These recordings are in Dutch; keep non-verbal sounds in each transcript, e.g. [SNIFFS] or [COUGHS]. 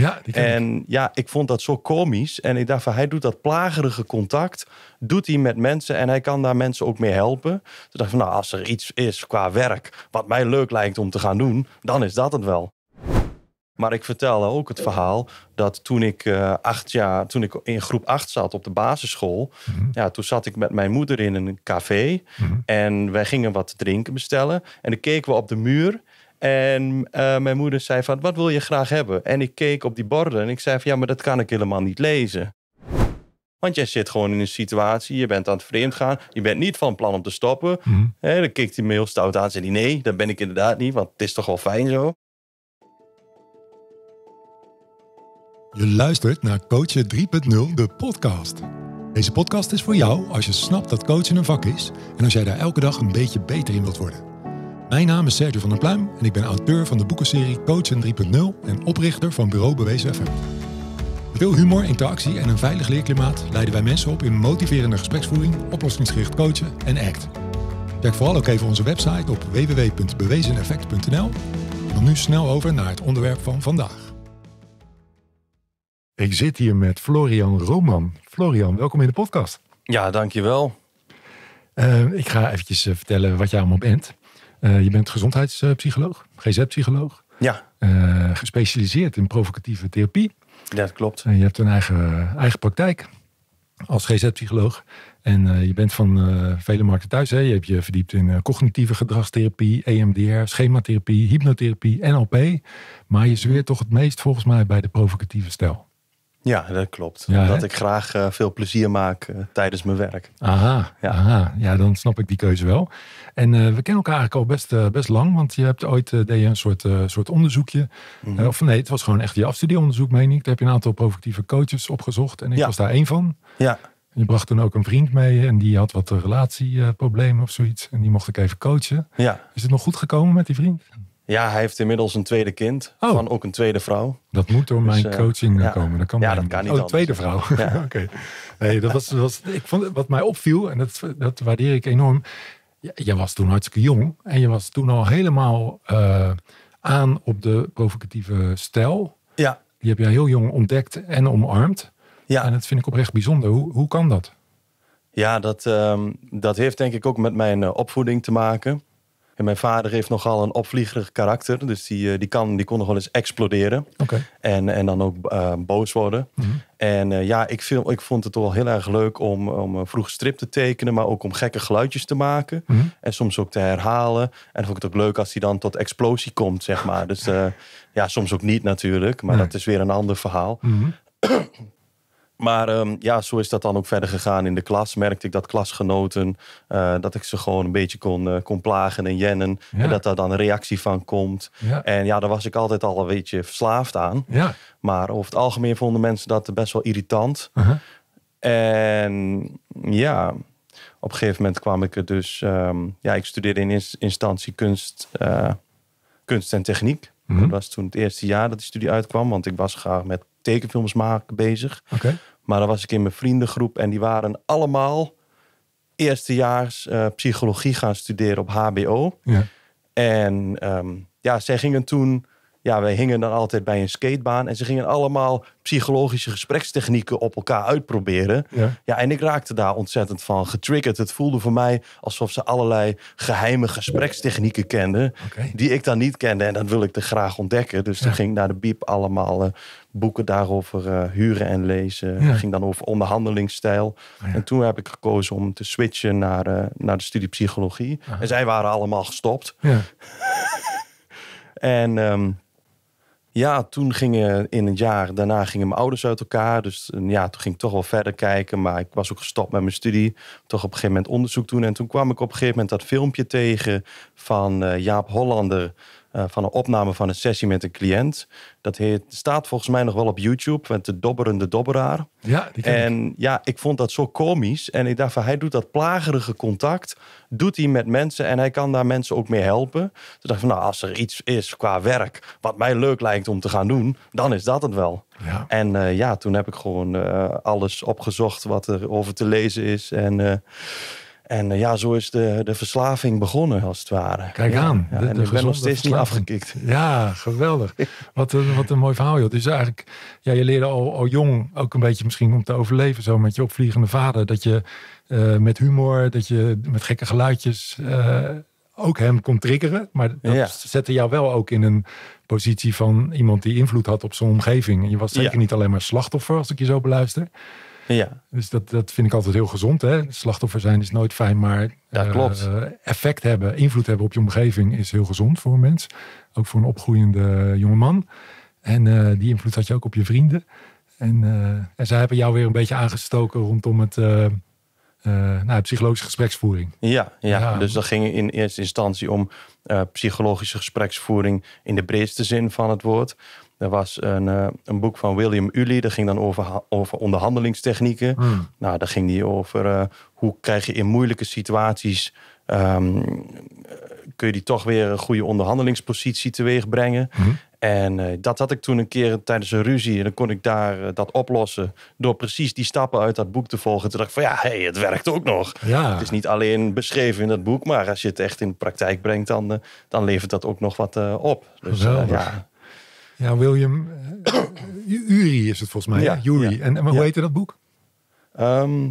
Ja, en ik. ja, ik vond dat zo komisch. En ik dacht van, hij doet dat plagerige contact, doet hij met mensen en hij kan daar mensen ook mee helpen. Toen dacht ik van, nou, als er iets is qua werk wat mij leuk lijkt om te gaan doen, dan is dat het wel. Maar ik vertelde ook het verhaal dat toen ik, eh, acht jaar, toen ik in groep 8 zat op de basisschool, mhm. ja, toen zat ik met mijn moeder in een café mhm. en wij gingen wat te drinken bestellen. En dan keken we op de muur en eh, mijn moeder zei van, wat wil je graag hebben? En ik keek op die borden en ik zei van, ja, maar dat kan ik helemaal niet lezen. Want jij zit gewoon in een situatie, je bent aan het vreemd gaan, je bent niet van plan om te stoppen. Mhm. dan keek die mail stout aan en zei die, nee, dat ben ik inderdaad niet, want het is toch wel fijn zo. Je luistert naar Coachen 3.0, de podcast. Deze podcast is voor jou als je snapt dat coachen een vak is en als jij daar elke dag een beetje beter in wilt worden. Mijn naam is Sergio van der Pluim en ik ben auteur van de boekenserie Coachen 3.0 en oprichter van bureau Bewezen Effect. Met veel humor, interactie en een veilig leerklimaat leiden wij mensen op in motiverende gespreksvoering, oplossingsgericht coachen en ACT. Check vooral ook even onze website op www.bewezeneffect.nl. Dan nu snel over naar het onderwerp van vandaag. Ik zit hier met Florian Roman. Florian, welkom in de podcast. Ja, dankjewel. Uh, ik ga eventjes eh, vertellen wat jij allemaal bent. Eh, je bent gezondheidspsycholoog, GZ-psycholoog. Ja. Eh, gespecialiseerd in provocatieve therapie. Ja, dat klopt. En je hebt een eigen, eigen praktijk als GZ-psycholoog. En eh, je bent van vele markten thuis. Hè? Je hebt je verdiept in cognitieve gedragstherapie, EMDR, schematherapie, hypnotherapie, NLP. Maar je zweert toch het meest volgens mij bij de provocatieve stijl. Ja, dat klopt. dat ik graag eh, veel plezier maak eh, tijdens mijn werk. Aha ja. ja, dan snap ik die keuze wel. En eh, we kennen elkaar eigenlijk al best, best lang, want je hebt ooit deed je een soort, soort onderzoekje. Mhm. of nee, het was gewoon echt je afstudieonderzoek, meen ik. Daar heb je een aantal provocatieve coaches opgezocht en ik was daar één van. Ja. Je bracht toen ook een vriend mee en die had wat relatieproblemen of zoiets. En die mocht ik even coachen. Ja. Is het nog goed gekomen met die vriend? Ja, hij heeft inmiddels een tweede kind oh. van ook een tweede vrouw. Dat moet door dus, mijn eh, coaching komen. Dat kan, ja, dat kan niet. Oh, een tweede vrouw. [LAUGHS] Oké. Nee, dat was, was ik vond, wat mij opviel, en dat, dat waardeer ik enorm. Jij was toen hartstikke jong en je was toen al helemaal eh, aan op de provocatieve stijl. Ja. Die heb jij heel jong ontdekt en omarmd. Ja. En dat vind ik oprecht bijzonder. Hoe, hoe kan dat? Ja, dat, ehm, dat heeft denk ik ook met mijn eh, opvoeding te maken. En mijn vader heeft nogal een opvliegerig karakter. Dus die, eh, die, kan, die kon nog wel eens exploderen. En, en dan ook eh, boos worden. Mhm. En eh, ja, ik, film, ik vond het wel heel erg leuk om, om vroeg strip te tekenen. Maar ook om gekke geluidjes te maken. Mhm. En soms ook te herhalen. En vond ik het ook leuk als hij dan tot explosie komt, zeg maar. Dus ja, soms ook niet natuurlijk. Maar dat is weer een ander verhaal. Mhm. Maar ehm, ja, zo is dat dan ook verder gegaan in de klas. Merkte ik dat klasgenoten, eh, dat ik ze gewoon een beetje kon, eh, kon plagen en jennen. En dat daar dan een reactie van komt. En ja, daar was ik altijd al een beetje verslaafd aan. Ja. Maar over het algemeen vonden mensen dat best wel irritant. Uh-huh. En ja, op een gegeven moment kwam ik er dus... Ehm, ja, ik studeerde in instantie kunst, eh, kunst en techniek. Mhm. Dat was toen het eerste jaar dat die studie uitkwam. Want ik was graag met tekenfilms maken bezig. Okay. Maar dan was ik in mijn vriendengroep en die waren allemaal eerstejaars eh, psychologie gaan studeren op HBO. Ja. En ehm, ja, zij gingen toen ja, wij hingen dan altijd bij een skatebaan. En ze gingen allemaal psychologische gesprekstechnieken op elkaar uitproberen. Ja. en ik raakte daar ontzettend van getriggerd. Het voelde voor mij alsof ze allerlei geheime gesprekstechnieken kenden. Die ik dan niet kende. En dat wil ik er graag ontdekken. Dus ja. toen ging naar de bieb allemaal eh, boeken daarover eh, huren en lezen. Het ging dan over onderhandelingsstijl. Oh en toen heb ik gekozen om te switchen naar, eh, naar de studie psychologie. En zij waren allemaal gestopt. Ja. [LAUGHS] en... Ehm, ja, toen gingen in het jaar daarna gingen mijn ouders uit elkaar. Dus eh, ja, toen ging ik toch wel verder kijken. Maar ik was ook gestopt met mijn studie. Toch op een gegeven moment onderzoek doen. En toen kwam ik op een gegeven moment dat filmpje tegen van eh, Jaap Hollander. Eh, van een opname van een sessie met een cliënt. Dat heet, staat volgens mij nog wel op YouTube met de dobberende dobberaar. Ja, en ja, ik vond dat zo komisch. En ik dacht van hij doet dat plagerige contact, doet hij met mensen en hij kan daar mensen ook mee helpen. Toen dacht ik van nou, als er iets is qua werk wat mij leuk lijkt om te gaan doen, dan is dat het wel. Ja. En eh, ja, toen heb ik gewoon eh, alles opgezocht wat er over te lezen is. En en eh, ja, zo is de, de verslaving begonnen, als het ware. Kijk aan. Ja, de, ik ben nog steeds niet afgekikt. Ja, geweldig. wat, een, wat een mooi verhaal, joh. Dus eigenlijk, ja, je leerde al, al jong ook een beetje misschien om te overleven, zo met je opvliegende vader. Dat je eh, met humor, dat je met gekke geluidjes eh, ook hem kon triggeren. Maar dat ja. zette jou wel ook in een positie van iemand die invloed had op zijn omgeving. En je was zeker niet alleen maar slachtoffer, als ik je zo beluister. Ja. Dus dat, dat vind ik altijd heel gezond. Hè? Slachtoffer zijn is nooit fijn, maar eh, effect hebben, invloed hebben op je omgeving is heel gezond voor een mens. Ook voor een opgroeiende eh, jongeman. En eh, die invloed had je ook op je vrienden. En, en, zij hebben jou weer een beetje aangestoken rondom het nou, psychologische gespreksvoering. Ja, ja, ja, dus dat ging in eerste instantie om psychologische gespreksvoering in de breedste zin van het woord. Er was een, eh, een boek van William Uly, dat ging dan over, over onderhandelingstechnieken. Hmm. Nou, daar ging hij over eh, hoe krijg je in moeilijke situaties... Ehm, kun je die toch weer een goede onderhandelingspositie teweeg brengen. Hmm. En eh, dat had ik toen een keer tijdens een ruzie. En dan kon ik daar dat oplossen door precies die stappen uit dat boek te volgen. Toen dacht ik van ja, hey, het werkt ook nog. Het is niet alleen beschreven in dat boek, maar als je het echt in de praktijk brengt, dan, dan levert dat ook nog wat op. Dus ja, ja, William eh, [COUGHS] Uri is het volgens mij. Ja, Uri. En, hoe ja. heette dat boek? Ehm,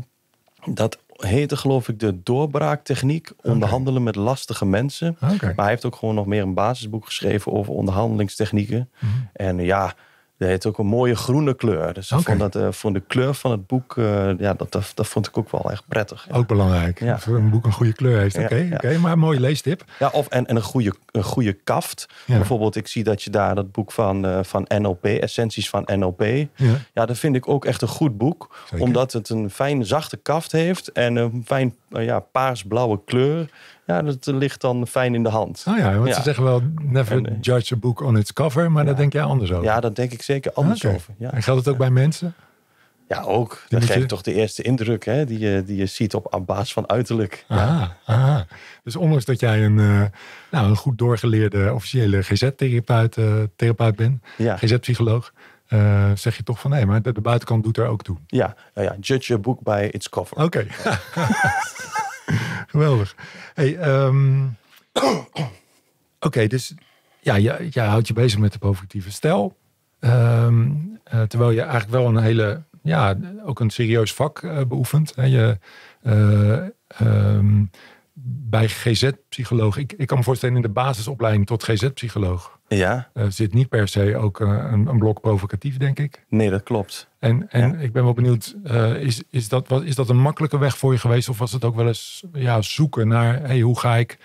dat heette geloof ik de doorbraaktechniek. Onderhandelen met lastige mensen. Maar hij heeft ook gewoon nog meer een basisboek geschreven over onderhandelingstechnieken. Mhm. En ja, die heeft ook een mooie groene kleur. Dus ik vond dat eh, voor de kleur van het boek, eh, ja, dat, dat, dat, vond ik ook wel echt prettig. Ook belangrijk. Ja. een boek een goede kleur heeft. Oké, oké, maar een mooie leestip. Ja, of en, en een, goede, een goede kaft. Bijvoorbeeld, ik zie dat je daar dat boek van, eh, van NLP, Essenties van NLP. Ja. dat vind ik ook echt een goed boek. Omdat het een fijn zachte kaft heeft en een fijn ja, paarsblauwe kleur. Ja, dat ligt dan fijn in de hand. oh ja, want ze zeggen wel never eh, judge a book on its cover, maar ja. daar denk jij anders over. Ja, dat denk ik zeker anders over. Ja. En geldt het ook bij mensen? Ja, ook. Die dat geeft je... toch de eerste indruk hè, die, je, die je ziet op, aan basis van uiterlijk. ja. ah. Dus ondanks dat jij een, eh, nou, een goed doorgeleerde officiële GZ-therapeut eh, therapeut bent, GZ-psycholoog, zeg je toch van nee, maar de, buitenkant doet er ook toe. Ja, nou ja, judge a book by its cover. Oké. [LAUGHS] [LAUGHS] Geweldig. Hey, ehm, Oké, dus ja, jij, houdt je bezig met de provocatieve stijl. Ehm, eh, terwijl je eigenlijk wel een hele, ja, ook een serieus vak eh, beoefent. Hè? Je, eh, ehm, bij GZ-psycholoog, ik, ik kan me voorstellen in de basisopleiding tot GZ-psycholoog ja. Eh, zit niet per se ook eh, een, een blok provocatief, denk ik. Nee, dat klopt. En, en ik ben wel benieuwd, eh, is, is, dat, wat, is dat een makkelijke weg voor je geweest? Of was het ook wel eens ja, zoeken naar, hey, hoe ga ik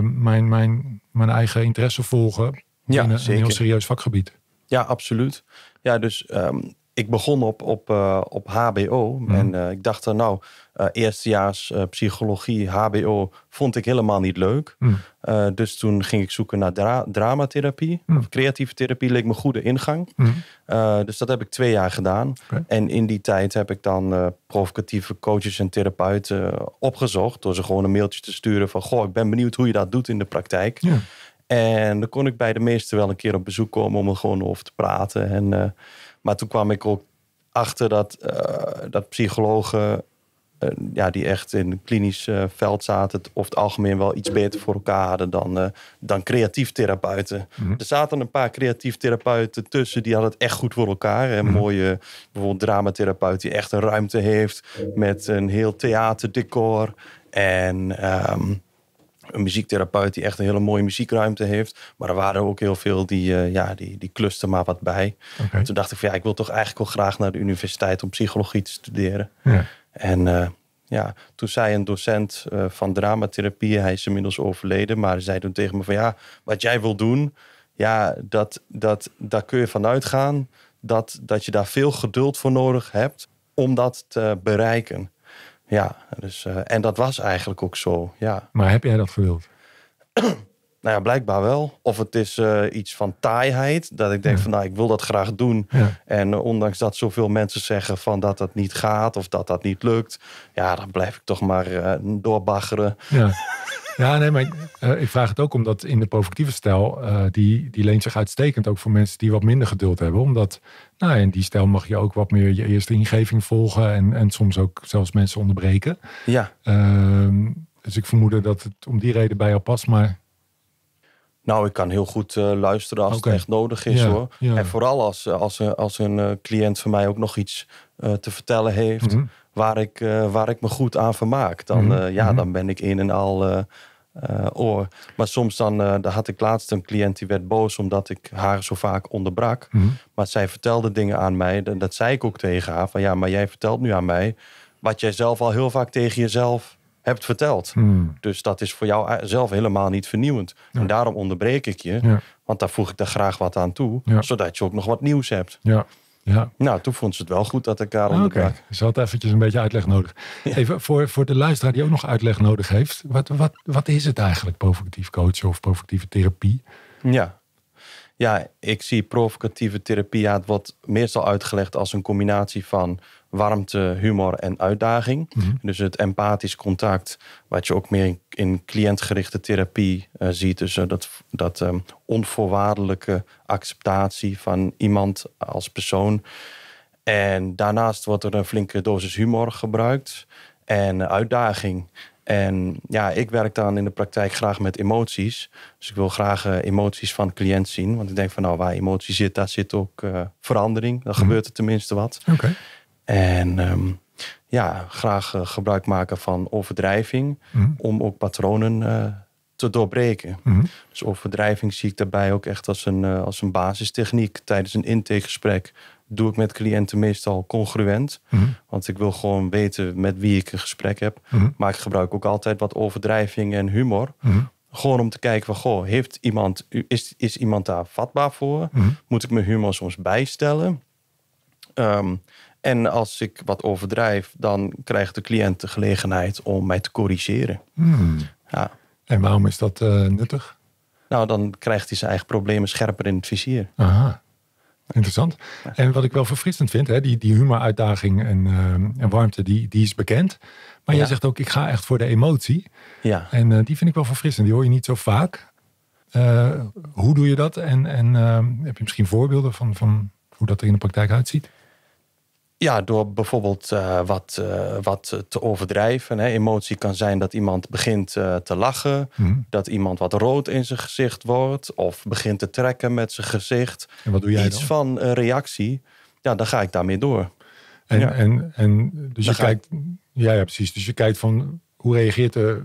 mijn, mijn, mijn eigen interesse volgen ja, in een, heel serieus vakgebied? Ja, absoluut. Ja, dus ehm, ik begon op, op, eh, op HBO. Mhm. En eh, ik dacht eh, nou, uh, eerstejaars psychologie, HBO, vond ik helemaal niet leuk. Mhm. dus toen ging ik zoeken naar dramatherapie. Mhm. Of creatieve therapie leek me goede ingang. dus dat heb ik twee jaar gedaan. En in die tijd heb ik dan provocatieve coaches en therapeuten opgezocht. Door ze gewoon een mailtje te sturen van, goh, ik ben benieuwd hoe je dat doet in de praktijk. En dan kon ik bij de meesten wel een keer op bezoek komen om er gewoon over te praten. En maar toen kwam ik ook achter dat, eh, dat psychologen, eh, ja, die echt in het klinisch eh, veld zaten, of het algemeen wel iets beter voor elkaar hadden dan, dan creatief therapeuten. Mhm. Er zaten een paar creatief therapeuten tussen, die hadden het echt goed voor elkaar. Een mhm. mooie, bijvoorbeeld dramatherapeut die echt een ruimte heeft met een heel theaterdecor. En ehm, een muziektherapeut die echt een hele mooie muziekruimte heeft. Maar er waren ook heel veel die, eh, ja, die, die clusten maar wat bij. Toen dacht ik van ja, ik wil toch eigenlijk wel graag naar de universiteit om psychologie te studeren. En eh, ja, toen zei een docent eh, van dramatherapie, hij is inmiddels overleden, maar zei toen tegen me van ja, wat jij wil doen, ja, dat, dat, daar kun je vanuit gaan dat, dat je daar veel geduld voor nodig hebt om dat te bereiken. Ja, dus, eh, en dat was eigenlijk ook zo. Ja. Maar heb jij dat gewild? [CLEARS THROAT] nou ja, blijkbaar wel. Of het is eh, iets van taaiheid. Dat ik denk van nou, ik wil dat graag doen. En eh, ondanks dat zoveel mensen zeggen van dat dat niet gaat of dat dat niet lukt. Ja, dan blijf ik toch maar doorbaggeren. Ja. [LAUGHS] Ja, nee, maar eh, ik vraag het ook omdat in de provocatieve stijl, uh, die, die leent zich uitstekend ook voor mensen die wat minder geduld hebben. Omdat, nou, in die stijl mag je ook wat meer je eerste ingeving volgen en, en soms ook zelfs mensen onderbreken. Ja. Ehm, dus ik vermoed dat het om die reden bij jou past, maar nou, ik kan heel goed eh, luisteren als het echt nodig is hoor. En vooral als, eh, als, eh, als een cliënt van mij ook nog iets te vertellen heeft mhm. waar, ik, waar ik me goed aan vermaak. Dan, mhm. ja, mhm. dan ben ik in en al oor. Maar soms dan, daar had ik laatst een cliënt die werd boos omdat ik haar zo vaak onderbrak. Maar zij vertelde dingen aan mij, dat, dat zei ik ook tegen haar. Van ja, maar jij vertelt nu aan mij wat jij zelf al heel vaak tegen jezelf hebt verteld. Hmm. Dus dat is voor jou zelf helemaal niet vernieuwend. En daarom onderbreek ik je, want daar voeg ik daar graag wat aan toe, zodat je ook nog wat nieuws hebt. Ja. Ja. Nou, toen vond ze het wel goed dat ik daar ah, onderbrak. Ik okay. ze had eventjes een beetje uitleg nodig. Even voor, voor de luisteraar die ook nog uitleg nodig heeft. Wat, wat, wat is het eigenlijk, provocatief coachen of provocatieve therapie? Ja, ja, ik zie provocatieve therapie. Ja, het wordt meestal uitgelegd als een combinatie van warmte, humor en uitdaging. Mhm. Dus het empathisch contact, wat je ook meer in, cliëntgerichte therapie eh, ziet. Dus eh, dat, dat ehm, onvoorwaardelijke acceptatie van iemand als persoon. En daarnaast wordt er een flinke dosis humor gebruikt en uitdaging. En ja, ik werk dan in de praktijk graag met emoties. Dus ik wil graag eh, emoties van cliënt zien. Want ik denk van nou, waar emotie zit, daar zit ook verandering. Dan mhm. gebeurt er tenminste wat. Okay. En ehm, ja, graag eh, gebruik maken van overdrijving mhm. om ook patronen eh, te doorbreken. Mhm. Dus overdrijving zie ik daarbij ook echt als een, eh, als een basistechniek. Tijdens een intakegesprek doe ik met cliënten meestal congruent. Mhm. Want ik wil gewoon weten met wie ik een gesprek heb. Maar ik gebruik ook altijd wat overdrijving en humor. Gewoon om te kijken van, goh, heeft iemand, is, is iemand daar vatbaar voor? Moet ik mijn humor soms bijstellen? Um, en als ik wat overdrijf, dan krijgt de cliënt de gelegenheid om mij te corrigeren. Hmm. Ja. En waarom is dat eh, nuttig? Nou, dan krijgt hij zijn eigen problemen scherper in het vizier. Aha. Interessant. En wat ik wel verfrissend vind, hè, die, die humor-uitdaging en, eh, en, warmte, die, die is bekend. Maar jij zegt ook, ik ga echt voor de emotie. Ja. En eh, die vind ik wel verfrissend. Die hoor je niet zo vaak. hoe doe je dat? En, en heb je misschien voorbeelden van, van hoe dat er in de praktijk uitziet? Ja, door bijvoorbeeld eh, wat, eh, wat te overdrijven. Hè. Emotie kan zijn dat iemand begint eh, te lachen, mhm. dat iemand wat rood in zijn gezicht wordt of begint te trekken met zijn gezicht. En wat doe jij Iets van reactie, ja, dan ga ik daarmee door. En, en, en dus je kijkt, ja, ja, precies. Dus je kijkt van hoe reageert de,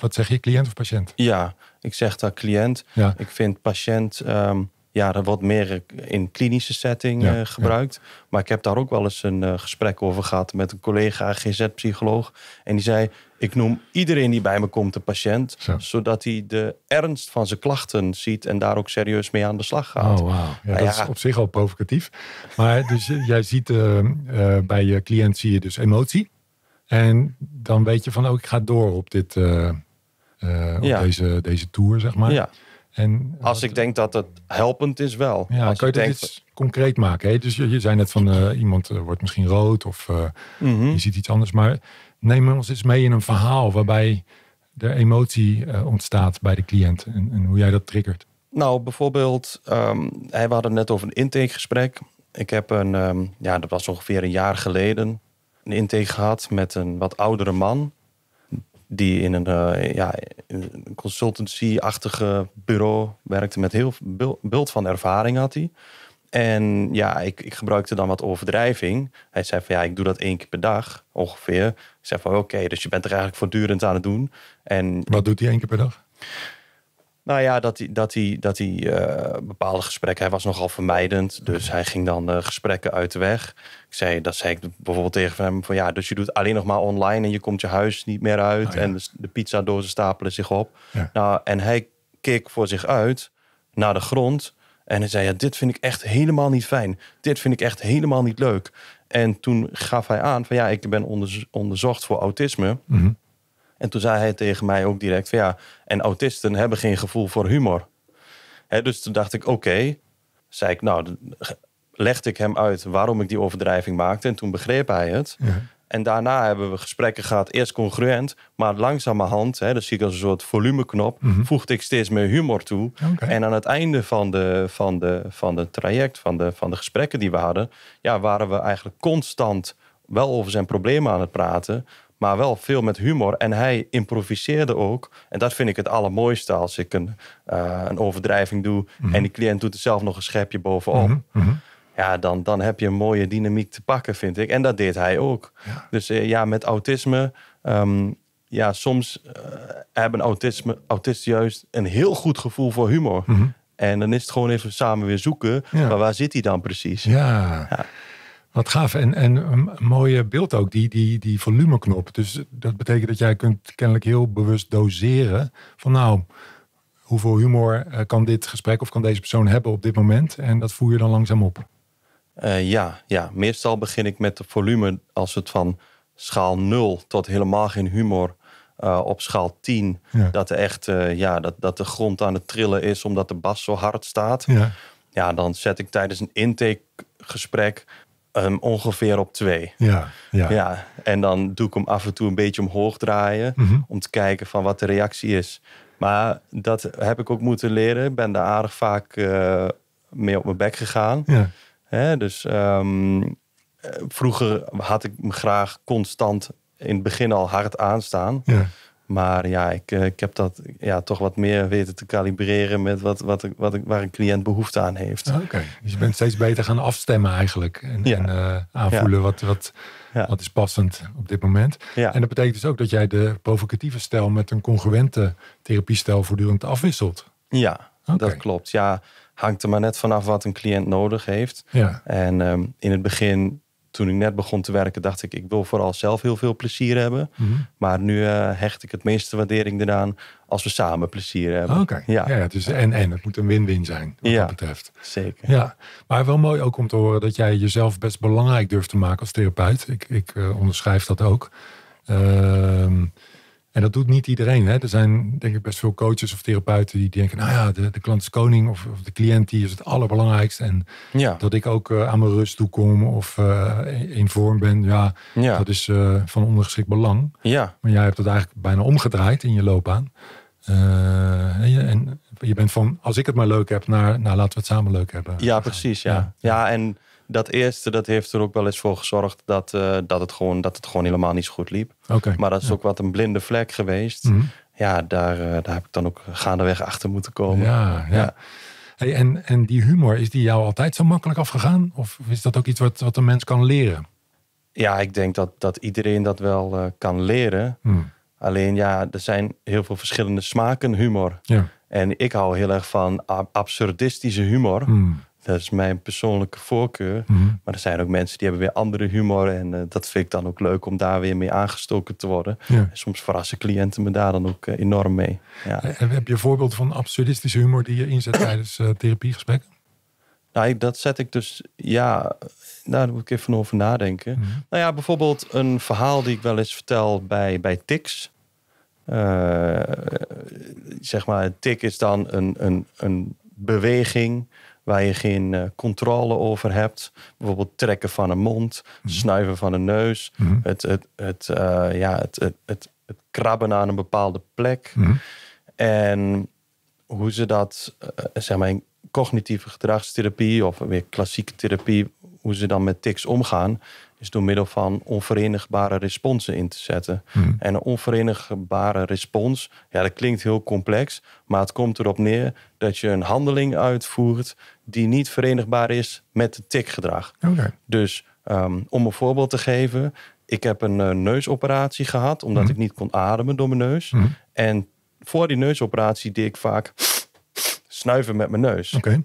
wat zeg je, cliënt of patiënt? Ja, ik zeg dat cliënt. Ja. Ik vind patiënt. Ehm, jaren wat meer eh, in klinische setting eh, gebruikt. Maar ik heb daar ook wel eens een eh, gesprek over gehad met een collega GZ-psycholoog. En die zei, ik noem iedereen die bij me komt een patiënt, zodat hij de ernst van zijn klachten ziet en daar ook serieus mee aan de slag gaat. Oh, ja, nou dat ja. is op zich al provocatief. Maar dus jij ziet bij je cliënt zie je dus emotie. En dan weet je van, ook oh, ik ga door op, dit, uh, op deze, deze tour, zeg maar. Ja. En als ik denk dat het helpend is wel. Ja, als kan je het iets concreet maken? Hè? Dus je, je zei net van eh, iemand eh, wordt misschien rood of eh, mhm. je ziet iets anders. Maar neem ons eens mee in een verhaal waarbij er emotie ontstaat bij de cliënt. En, hoe jij dat triggert. Nou, bijvoorbeeld, ehm, we hadden net over een intakegesprek. Ik heb een, ehm, ja, dat was ongeveer een jaar geleden, een intake gehad met een wat oudere man die in een, eh, ja, consultancy-achtige bureau werkte met heel veel beeld van ervaring had hij. En ja, ik, ik gebruikte dan wat overdrijving. Hij zei van ja, ik doe dat één keer per dag ongeveer. Ik zei van oké, dus je bent er eigenlijk voortdurend aan het doen. En wat doet hij één keer per dag? Nou ja, dat hij, dat hij, dat hij eh, bepaalde gesprekken, hij was nogal vermijdend. Dus mhm. hij ging dan eh, gesprekken uit de weg. Ik zei, dat zei ik bijvoorbeeld tegen hem van ja, dus je doet alleen nog maar online en je komt je huis niet meer uit. Oh en de, de pizza dozen stapelen zich op. Nou, en hij keek voor zich uit naar de grond. En hij zei, ja, dit vind ik echt helemaal niet fijn. Dit vind ik echt helemaal niet leuk. En toen gaf hij aan van ja, ik ben onderzocht voor autisme. Mhm. En toen zei hij tegen mij ook direct van ja, en autisten hebben geen gevoel voor humor. dus toen dacht ik, oké. Zei ik, nou, legde ik hem uit waarom ik die overdrijving maakte. En toen begreep hij het. Ja. En daarna hebben we gesprekken gehad, eerst congruent, maar langzamerhand, hè, dat dus zie ik als een soort volumeknop, mhm. voegde ik steeds meer humor toe. En aan het einde van de, van de, van de traject, van de, van de gesprekken die we hadden, ja, waren we eigenlijk constant wel over zijn problemen aan het praten, maar wel veel met humor. En hij improviseerde ook. En dat vind ik het allermooiste als ik een, eh, een overdrijving doe. Mhm. En die cliënt doet er zelf nog een schepje bovenop. Mhm, mhm. Ja, dan, dan heb je een mooie dynamiek te pakken, vind ik. En dat deed hij ook. Dus eh, ja, met autisme. Ehm, ja, soms eh, hebben autisme, autisten juist een heel goed gevoel voor humor. En dan is het gewoon even samen weer zoeken. Maar waar zit hij dan precies? ja. Wat gaaf en, een mooie beeld ook, die, die, die volumeknop. Dus dat betekent dat jij kunt kennelijk heel bewust doseren van nou, hoeveel humor eh, kan dit gesprek of kan deze persoon hebben op dit moment? En dat voer je dan langzaam op. Eh, ja, ja, meestal begin ik met de volume als het van schaal 0 tot helemaal geen humor eh, op schaal 10. Dat, echt, ja, dat, dat de grond aan het trillen is omdat de bas zo hard staat. Ja, ja dan zet ik tijdens een intakegesprek Ehm, ongeveer op twee. Ja, ja. ja, en dan doe ik hem af en toe een beetje omhoog draaien. Mhm. Om te kijken van wat de reactie is. Maar dat heb ik ook moeten leren. Ik ben daar aardig vaak eh, mee op mijn bek gegaan. Ja. Hè, dus ehm, eh, vroeger had ik me graag constant in het begin al hard aanstaan. Ja. Maar ja, ik, eh, ik heb dat ja, toch wat meer weten te kalibreren met wat, wat, wat, waar een cliënt behoefte aan heeft. Ah, oké, dus je bent steeds beter gaan afstemmen eigenlijk. En, en eh, aanvoelen wat, wat, wat is passend op dit moment. En dat betekent dus ook dat jij de provocatieve stijl met een congruente therapiestijl voortdurend afwisselt. Ja, dat klopt. Ja, hangt er maar net vanaf wat een cliënt nodig heeft. Ja. En ehm, in het begin toen ik net begon te werken, dacht ik, ik wil vooral zelf heel veel plezier hebben. Mhm. Maar nu eh, hecht ik het meeste waardering eraan als we samen plezier hebben. Oké, ja. ja. dus en, en het moet een win-win zijn wat ja, dat betreft. Zeker. Ja, maar wel mooi ook om te horen dat jij jezelf best belangrijk durft te maken als therapeut. Ik, ik eh, onderschrijf dat ook. Ehm en dat doet niet iedereen. Hè? Er zijn denk ik best veel coaches of therapeuten die denken, nou ja, de, de klant is koning of, of, de cliënt die is het allerbelangrijkste. En dat ik ook eh, aan mijn rust kom of eh, in vorm ben, ja, dat is eh, van ondergeschikt belang. Ja. Maar jij hebt dat eigenlijk bijna omgedraaid in je loopbaan. en je bent van, als ik het maar leuk heb, naar, nou laten we het samen leuk hebben. Ja, precies. Ja, ja en dat eerste, dat heeft er ook wel eens voor gezorgd dat, eh, dat, het, gewoon, dat het gewoon helemaal niet zo goed liep. maar dat is ook wat een blinde vlek geweest. Mhm. Ja, daar, eh, daar heb ik dan ook gaandeweg achter moeten komen. Ja, ja. Hey, en, en die humor, is die jou altijd zo makkelijk afgegaan? Of is dat ook iets wat, wat een mens kan leren? Ja, ik denk dat, dat iedereen dat wel eh, kan leren. Mhm. Alleen ja, er zijn heel veel verschillende smaken humor. Ja. En ik hou heel erg van absurdistische humor. Mhm. Dat is mijn persoonlijke voorkeur. Mhm. Maar er zijn ook mensen die hebben weer andere humor. En eh, dat vind ik dan ook leuk om daar weer mee aangestoken te worden. soms verrassen cliënten me daar dan ook eh, enorm mee. Ja. Eh, heb je voorbeeld van absurdistische humor die je inzet [CLEARS THROAT] tijdens therapiegesprekken? Nou, dat zet ik dus, ja, daar moet ik even over nadenken. Mhm. Nou ja, bijvoorbeeld een verhaal die ik wel eens vertel bij, bij Tix. zeg maar, tik is dan een, een, een beweging waar je geen eh, controle over hebt. Bijvoorbeeld trekken van een mond, mhm. snuiven van een neus, mhm. het, het, het, eh, ja, het, het, het, krabben aan een bepaalde plek. Mhm. En hoe ze dat, eh, zeg maar, in cognitieve gedragstherapie of weer klassieke therapie, hoe ze dan met tics omgaan, is door middel van onverenigbare responsen in te zetten. Hmm. En een onverenigbare respons, ja, dat klinkt heel complex, maar het komt erop neer dat je een handeling uitvoert die niet verenigbaar is met het tikgedrag. Okay. Dus ehm, om een voorbeeld te geven, ik heb een eh, neusoperatie gehad omdat hmm. ik niet kon ademen door mijn neus. Hmm. En voor die neusoperatie deed ik vaak [SNIFFS] snuiven met mijn neus. Okay.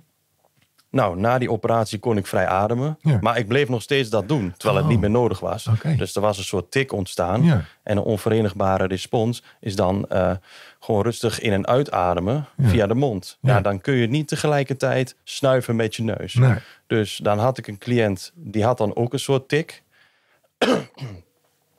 Nou, na die operatie kon ik vrij ademen. Maar ik bleef nog steeds dat doen, terwijl het oh. niet meer nodig was. Dus er was een soort tik ontstaan. En een onverenigbare respons is dan eh, gewoon rustig in- en uitademen via de mond. Ja. dan kun je niet tegelijkertijd snuiven met je neus. Dus dan had ik een cliënt, die had dan ook een soort tik. [CLEARS THROAT]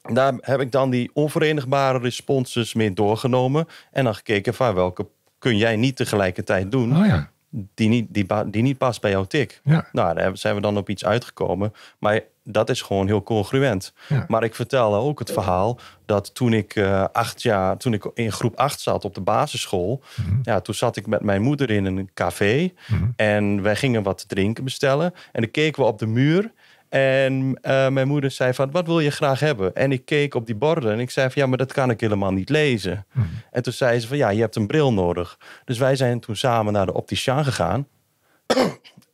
Daar heb ik dan die onverenigbare responses mee doorgenomen. En dan gekeken van welke kun jij niet tegelijkertijd doen. Oh ja die niet, die, die niet past bij jouw tik. Nou, daar zijn we dan op iets uitgekomen. Maar dat is gewoon heel congruent. Maar ik vertel ook het verhaal dat toen ik, eh, acht jaar, toen ik in groep 8 zat op de basisschool, mhm. ja, toen zat ik met mijn moeder in een café mhm. en wij gingen wat te drinken bestellen. En dan keken we op de muur en eh, mijn moeder zei van, wat wil je graag hebben? En ik keek op die borden en ik zei van, ja, maar dat kan ik helemaal niet lezen. Hmm. En toen zei ze van, ja, je hebt een bril nodig. Dus wij zijn toen samen naar de opticien gegaan.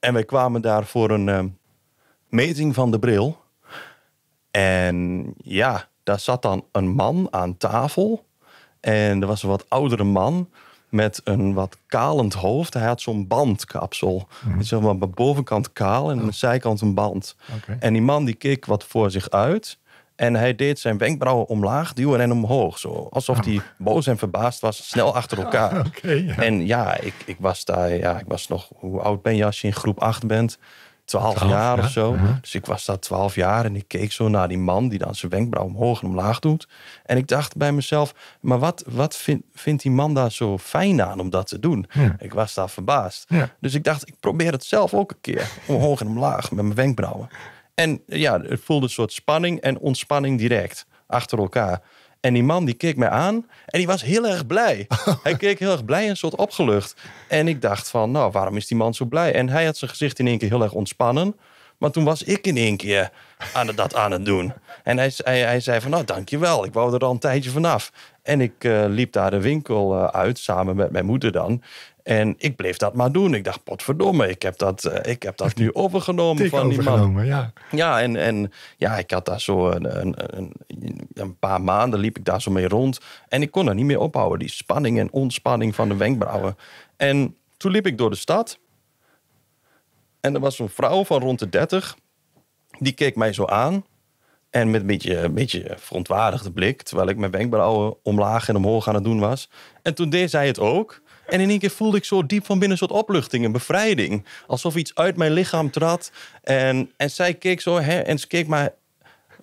en wij kwamen daar voor een ehm, meting van de bril. En ja, daar zat dan een man aan tafel. En er was een wat oudere man met een wat kalend hoofd. Hij had zo'n bandkapsel. Mm. Zeg maar, de bovenkant kaal en aan de oh. zijkant een band. En die man die keek wat voor zich uit. En hij deed zijn wenkbrauwen omlaag duwen en omhoog. Zo. Alsof ah. hij boos en verbaasd was, snel achter ah, elkaar. En ja ik, ik was daar, ja, ik was nog, hoe oud ben je als je in groep 8 bent? twaalf jaar of zo. Uh-huh. Dus ik was daar 12 jaar en ik keek zo naar die man die dan zijn wenkbrauw omhoog en omlaag doet. En ik dacht bij mezelf, maar wat, wat vind, vindt die man daar zo fijn aan om dat te doen? Ik was daar verbaasd. Dus ik dacht, ik probeer het zelf ook een keer. [LAUGHS] Omhoog en omlaag met mijn wenkbrauwen. En ja, het voelde een soort spanning en ontspanning direct achter elkaar. En die man die keek mij aan en die was heel erg blij. [LAUGHS] hij keek heel erg blij en soort opgelucht. En ik dacht van, nou, waarom is die man zo blij? En hij had zijn gezicht in één keer heel erg ontspannen. Maar toen was ik in één keer aan het, dat aan het doen. En hij, hij, hij zei van, nou, dankjewel. Ik wou er al een tijdje vanaf. En ik eh, liep daar de winkel eh, uit, samen met mijn moeder dan. En ik bleef dat maar doen. Ik dacht, potverdomme, ik heb dat, eh, ik heb dat nu [LAUGHS] overgenomen van die overgenomen, man. Ja, ja en, en ja, ik had daar zo een, een, een, paar maanden liep ik daar zo mee rond. En ik kon er niet meer ophouden, die spanning en ontspanning van de wenkbrauwen. En toen liep ik door de stad. En er was zo'n vrouw van rond de 30. Die keek mij zo aan. En met een beetje, een beetje verontwaardigde blik. Terwijl ik mijn wenkbrauwen omlaag en omhoog aan het doen was. En toen deed zij het ook. En in één keer voelde ik zo diep van binnen een soort opluchting, een bevrijding. Alsof iets uit mijn lichaam trad. En, en zij keek zo hè, en ze keek maar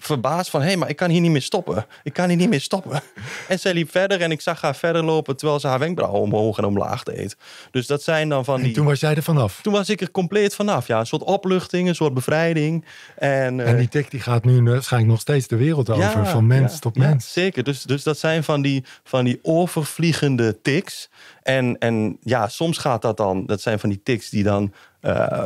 verbaasd van... hé, hey, maar ik kan hier niet meer stoppen. Ik kan hier niet meer stoppen. [LAUGHS] en zij liep verder en ik zag haar verder lopen... terwijl ze haar wenkbrauwen omhoog en omlaag deed. Dus dat zijn dan van die... toen was jij er vanaf? Toen was ik er compleet vanaf, ja. Een soort opluchting, een soort bevrijding. En, en die eh, tik die gaat nu waarschijnlijk nog steeds de wereld over. van mens tot mens. Ja, zeker. Dus, dus dat zijn van die, van die overvliegende tics... En, en ja, soms gaat dat dan, dat zijn van die tics die dan eh,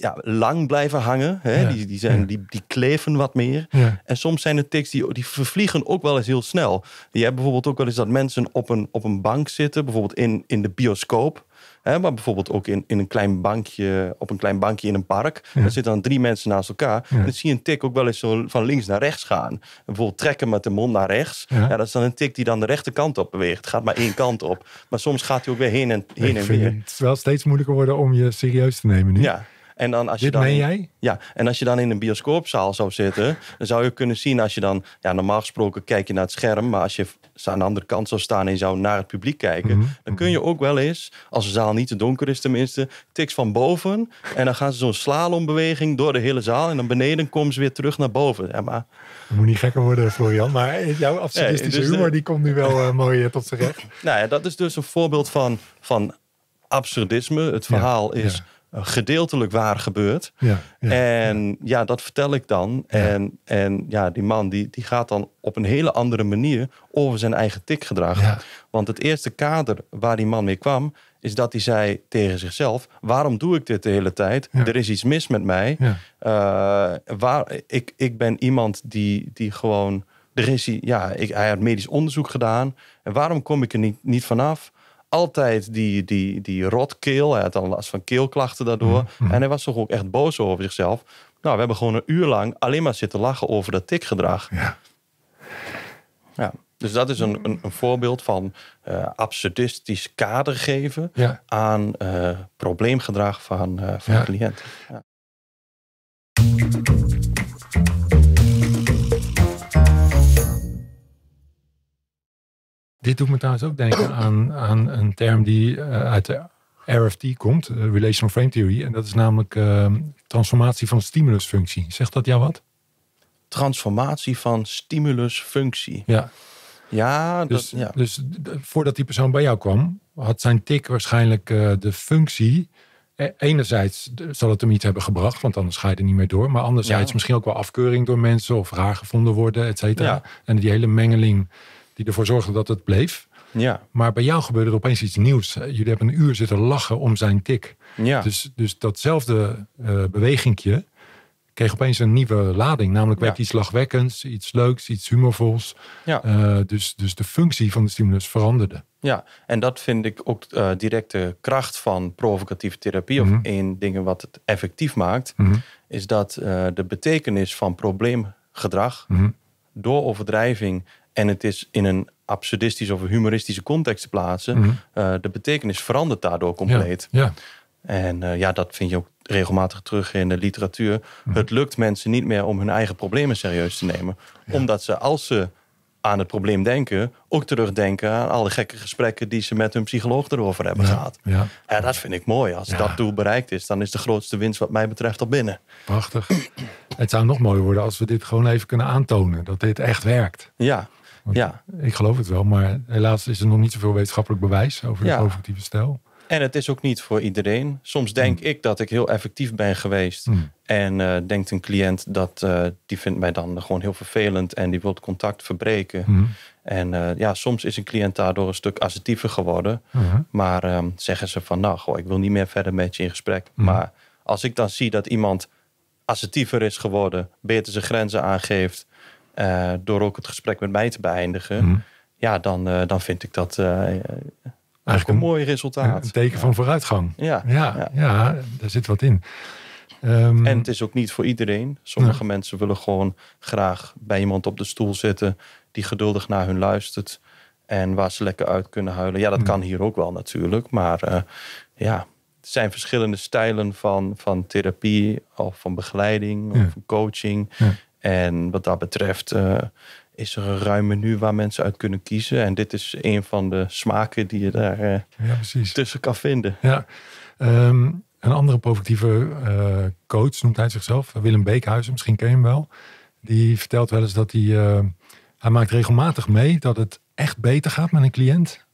ja, lang blijven hangen. Hè? die, die, zijn, die, die kleven wat meer. En soms zijn er tics die, die vervliegen ook wel eens heel snel. Je hebt bijvoorbeeld ook wel eens dat mensen op een, op een bank zitten, bijvoorbeeld in, in de bioscoop maar bijvoorbeeld ook in, in een klein bankje, op een klein bankje in een park. Ja. Daar zitten dan drie mensen naast elkaar. dan zie je een tik ook wel eens zo van links naar rechts gaan. En bijvoorbeeld trekken met de mond naar rechts. Ja. dat is dan een tik die dan de rechterkant op beweegt. Het gaat maar één kant op. Maar soms gaat hij ook weer heen en, heen en weer. Het wel steeds moeilijker worden om je serieus te nemen nu. Ja, en dan als Dit je dan, jij? Ja, en als je dan in een bioscoopzaal zou zitten, dan zou je kunnen zien als je dan, ja, normaal gesproken kijk je naar het scherm, maar als je aan de andere kant zou staan en zou naar het publiek kijken, mhm. dan kun je ook wel eens, als de zaal niet te donker is tenminste, tiks van boven en dan gaan ze zo'n slalombeweging door de hele zaal en dan beneden komen ze weer terug naar boven. Ja, maar... Het moet niet gekker worden, Florian, maar jouw absurdistische dus, eh, humor die komt nu wel eh, mooi eh, tot z'n recht. nou ja, dat is dus een voorbeeld van, van absurdisme. Het verhaal is... Eh, gedeeltelijk waar gebeurt. Ja, en ja. dat vertel ik dan. En, en ja, die man die, die gaat dan op een hele andere manier over zijn eigen tikgedrag. Want het eerste kader waar die man mee kwam, is dat hij zei tegen zichzelf: waarom doe ik dit de hele tijd? Er is iets mis met mij. Eh, waar, ik, ik ben iemand die, die gewoon. Er is, ja, ik, hij had medisch onderzoek gedaan. En waarom kom ik er niet, niet vanaf? altijd die, die, die rotkeel. Hij had dan last van keelklachten daardoor. Mm-hmm. En hij was toch ook echt boos over zichzelf. Nou, we hebben gewoon een uur lang alleen maar zitten lachen over dat tikgedrag. Ja. ja. Dus dat is een, een, een voorbeeld van eh, absurdistisch kader geven aan eh, probleemgedrag van, uh, van cliënten. Ja. Dit doet me trouwens ook denken aan, aan een term die eh, uit de RFT komt, eh, Relational Frame Theory. En dat is namelijk ehm, transformatie van stimulusfunctie. Zegt dat jou wat? Transformatie van stimulusfunctie. Ja. Ja, dus, dat, ja. Dus voordat die persoon bij jou kwam, had zijn tik waarschijnlijk eh, de functie e-, enerzijds zal het hem iets hebben gebracht, want anders ga je er niet meer door. Maar anderzijds misschien ook wel afkeuring door mensen of raar gevonden worden, et cetera. En die hele mengeling die ervoor zorgden dat het bleef. Ja. Maar bij jou gebeurde er opeens iets nieuws. Eh, jullie hebben een uur zitten lachen om zijn tik. Ja. Dus, dus datzelfde uh, bewegingje kreeg opeens een nieuwe lading. Namelijk werd iets lachwekkends, iets leuks, iets humorvols. Ja. Eh, dus, dus de functie van de stimulus veranderde. Ja, en dat vind ik ook directe kracht van provocatieve therapie. Of mm -hmm. één ding wat het effectief maakt. Mhm. Is dat de betekenis van probleemgedrag mhm. door overdrijving en het is in een absurdistische of humoristische context te plaatsen, mhm. eh, de betekenis verandert daardoor compleet. Ja, En eh, ja, dat vind je ook regelmatig terug in de literatuur. Mhm. Het lukt mensen niet meer om hun eigen problemen serieus te nemen, omdat ze als ze aan het probleem denken, ook terugdenken aan alle gekke gesprekken die ze met hun psycholoog erover hebben gehad. Ja. En dat vind ik mooi. Als dat doel bereikt is, dan is de grootste winst wat mij betreft al binnen. Prachtig. [CLEARS THROAT] het zou nog mooier worden als we dit gewoon even kunnen aantonen. Dat dit echt werkt. Ja ja. Ik geloof het wel, maar helaas is er nog niet zoveel wetenschappelijk bewijs over ja. de cognitieve stijl. En het is ook niet voor iedereen. Soms denk hmm. ik dat ik heel effectief ben geweest. Hmm. En uh, denkt een cliënt dat eh, die vindt mij dan gewoon heel vervelend en die wil contact verbreken. Hmm. En eh, ja, soms is een cliënt daardoor een stuk assertiever geworden. Uh-huh. Maar ehm, zeggen ze van nou, goh, ik wil niet meer verder met je in gesprek. Maar als ik dan zie dat iemand assertiever is geworden, beter zijn grenzen aangeeft. Eh, door ook het gesprek met mij te beëindigen, mhm. ja, dan, eh, dan vind ik dat eh, eigenlijk een, een, mooi resultaat. Een, teken van vooruitgang. Ja. Ja, ja. daar zit wat in. Ehm, en het is ook niet voor iedereen. Sommige mensen willen gewoon graag bij iemand op de stoel zitten die geduldig naar hun luistert en waar ze lekker uit kunnen huilen. Ja, dat kan hier ook wel natuurlijk, maar ja, er zijn verschillende stijlen van, van therapie of van begeleiding of van coaching. Ja. En wat dat betreft eh, is er een ruim menu waar mensen uit kunnen kiezen. En dit is een van de smaken die je daar eh, tussen kan vinden. Ja. Ehm, een andere positieve eh, coach noemt hij zichzelf, Willem Beekhuizen, misschien ken je hem wel. Die vertelt wel eens dat hij, hij maakt regelmatig mee dat het echt beter gaat met een cliënt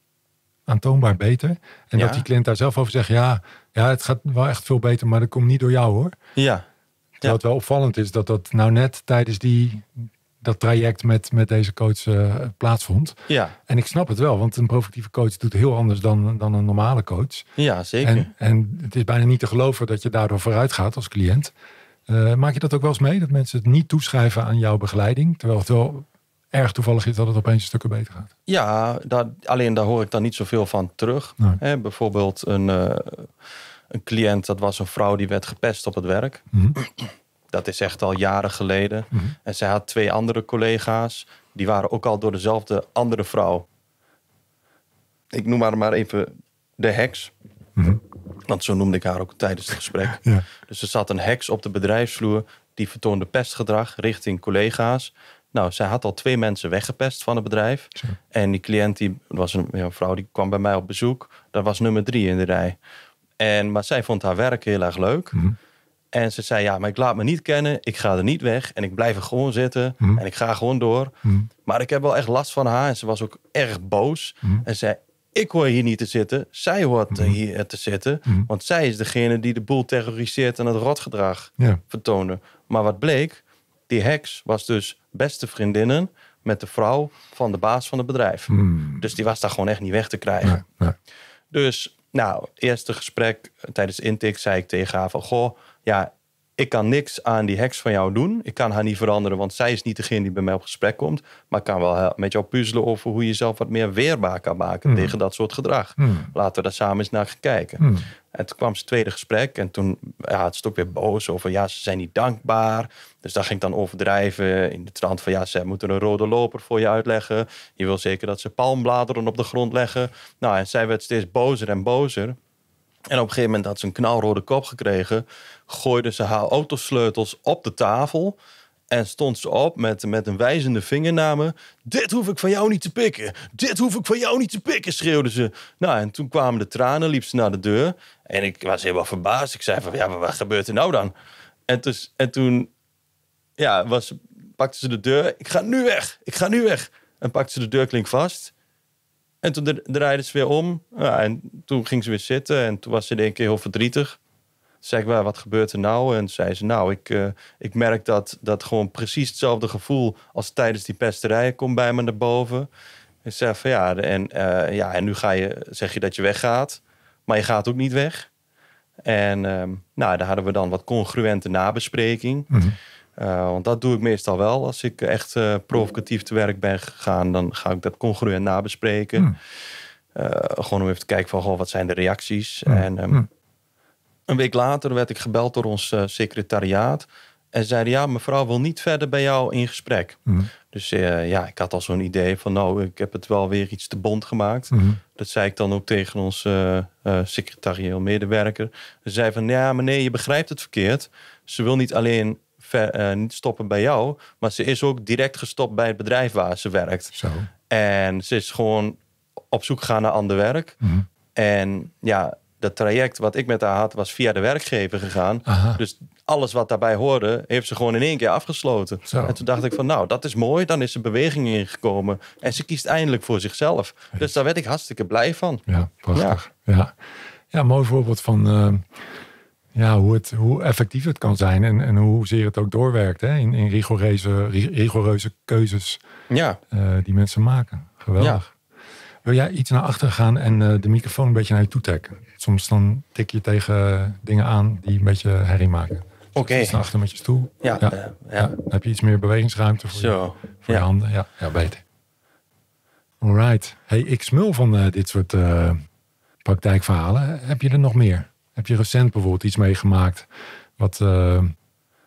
aantoonbaar beter. En dat die cliënt daar zelf over zegt: ja, ja, het gaat wel echt veel beter, maar dat komt niet door jou hoor. Ja wat wel opvallend is dat dat nou net tijdens die, dat traject met, met deze coach eh, plaatsvond. Ja. En ik snap het wel, want een provocatieve coach doet heel anders dan, dan een normale coach. Ja, zeker. En, en het is bijna niet te geloven dat je daardoor vooruit gaat als cliënt. Eh, maak je dat ook wel eens mee, dat mensen het niet toeschrijven aan jouw begeleiding, terwijl het wel erg toevallig is dat het opeens een stukken beter gaat? Ja, daar, alleen daar hoor ik dan niet zoveel van terug. Hè, bijvoorbeeld een... Eh, een cliënt, dat was een vrouw die werd gepest op het werk. Mhm. Dat is echt al jaren geleden. Mhm. En zij had twee andere collega's. Die waren ook al door dezelfde andere vrouw. Ik noem haar maar even de heks. Mhm. Want zo noemde ik haar ook tijdens het gesprek. Dus er zat een heks op de bedrijfsvloer. Die vertoonde pestgedrag richting collega's. Nou, zij had al twee mensen weggepest van het bedrijf. En die cliënt, die was een, een, vrouw, die kwam bij mij op bezoek. Dat was nummer drie in de rij. En, maar zij vond haar werk heel erg leuk. Mhm. En ze zei, ja, maar ik laat me niet kennen. Ik ga er niet weg. En ik blijf er gewoon zitten. Mhm. En ik ga gewoon door. Mhm. Maar ik heb wel echt last van haar. En ze was ook erg boos. En zei, ik hoor hier niet te zitten. Zij hoort hier te zitten. Want zij is degene die de boel terroriseert en het rotgedrag vertoonten vertoonde. Maar wat bleek, die heks was dus beste vriendinnen met de vrouw van de baas van het bedrijf. Dus die was daar gewoon echt niet weg te krijgen. Dus nou, eerste gesprek tijdens Intik zei ik tegen haar van... Goh, ja, ik kan niks aan die heks van jou doen. Ik kan haar niet veranderen, want zij is niet degene die bij mij op gesprek komt. Maar ik kan wel met jou puzzelen over hoe je jezelf wat meer weerbaar kan maken hmm. tegen dat soort gedrag. Hmm. Laten we daar samen eens naar kijken. Hmm. En toen kwam ze tweede gesprek en toen ja, het ook weer boos over ja, ze zijn niet dankbaar. Dus daar ging ik dan overdrijven in de trant van ja, ze moeten een rode loper voor je uitleggen. Je wil zeker dat ze palmbladeren op de grond leggen. Nou, en zij werd steeds bozer en bozer. En op een gegeven moment had ze een knalrode kop gekregen. Gooide ze haar autosleutels op de tafel. En stond ze op met, met een wijzende vingernamen. Dit hoef ik van jou niet te pikken. Dit hoef ik van jou niet te pikken, schreeuwde ze. Nou, en toen kwamen de tranen, liep ze naar de deur. En ik was helemaal verbaasd. Ik zei van, ja, maar wat gebeurt er nou dan? En, dus, en toen ja, was, pakte ze de deur. Ik ga nu weg. Ik ga nu weg. En pakte ze de deurklink vast. En toen draaide ze weer om. en toen ging ze weer zitten. En toen was ze in één keer heel verdrietig. Zeg zei ik, wat gebeurt er nou? En toen zei ze, nou, ik, eh, ik merk dat, dat gewoon precies hetzelfde gevoel... als tijdens die pesterijen komt bij me naar boven. Ik zei van, ja, en, eh, ja, en nu ga je, zeg je dat je weggaat. Maar je gaat ook niet weg. En ehm, nou, daar hadden we dan wat congruente nabespreking. Mhm. Eh, want dat doe ik meestal wel. Als ik echt eh, provocatief te werk ben gegaan, dan ga ik dat congruent nabespreken. Hmm. Eh, gewoon om even te kijken van goh, wat zijn de reacties. Hmm. En ehm, hmm. een week later werd ik gebeld door ons secretariaat. En zeiden ja, mevrouw wil niet verder bij jou in gesprek. Dus ja, ik had al zo'n idee van nou, ik heb het wel weer iets te bond gemaakt. Dat zei ik dan ook tegen onze secretarieel medewerker. Ze zei van ja, meneer, je begrijpt het verkeerd. Ze wil niet alleen eh, niet stoppen bij jou. Maar ze is ook direct gestopt bij het bedrijf waar ze werkt. Zo. En ze is gewoon op zoek gegaan naar ander werk. Mhm. En ja, dat traject wat ik met haar had, was via de werkgever gegaan. Aha. Dus alles wat daarbij hoorde, heeft ze gewoon in één keer afgesloten. Zo. En toen dacht ik van, nou, dat is mooi. Dan is ze beweging ingekomen. En ze kiest eindelijk voor zichzelf. Dus daar werd ik hartstikke blij van. Ja, prachtig. Ja, ja. mooi voorbeeld van... Eh, ja, hoe, het, hoe effectief het kan zijn en, en hoezeer het ook doorwerkt hè? in, in rigoureuze, rigoureuze keuzes ja. Eh, die mensen maken. Geweldig. Wil jij iets naar achter gaan en eh, de microfoon een beetje naar je toe trekken? Soms dan tik je tegen dingen aan die een beetje herrie maken. Oké. Okay. naar achter met je stoel. Eh, ja, ja. heb je iets meer bewegingsruimte voor, Je, voor je handen. Ja, ja beter. right. Hey, ik smul van dit soort praktijkverhalen. Heb je er nog meer? Heb je recent bijvoorbeeld iets meegemaakt wat eh,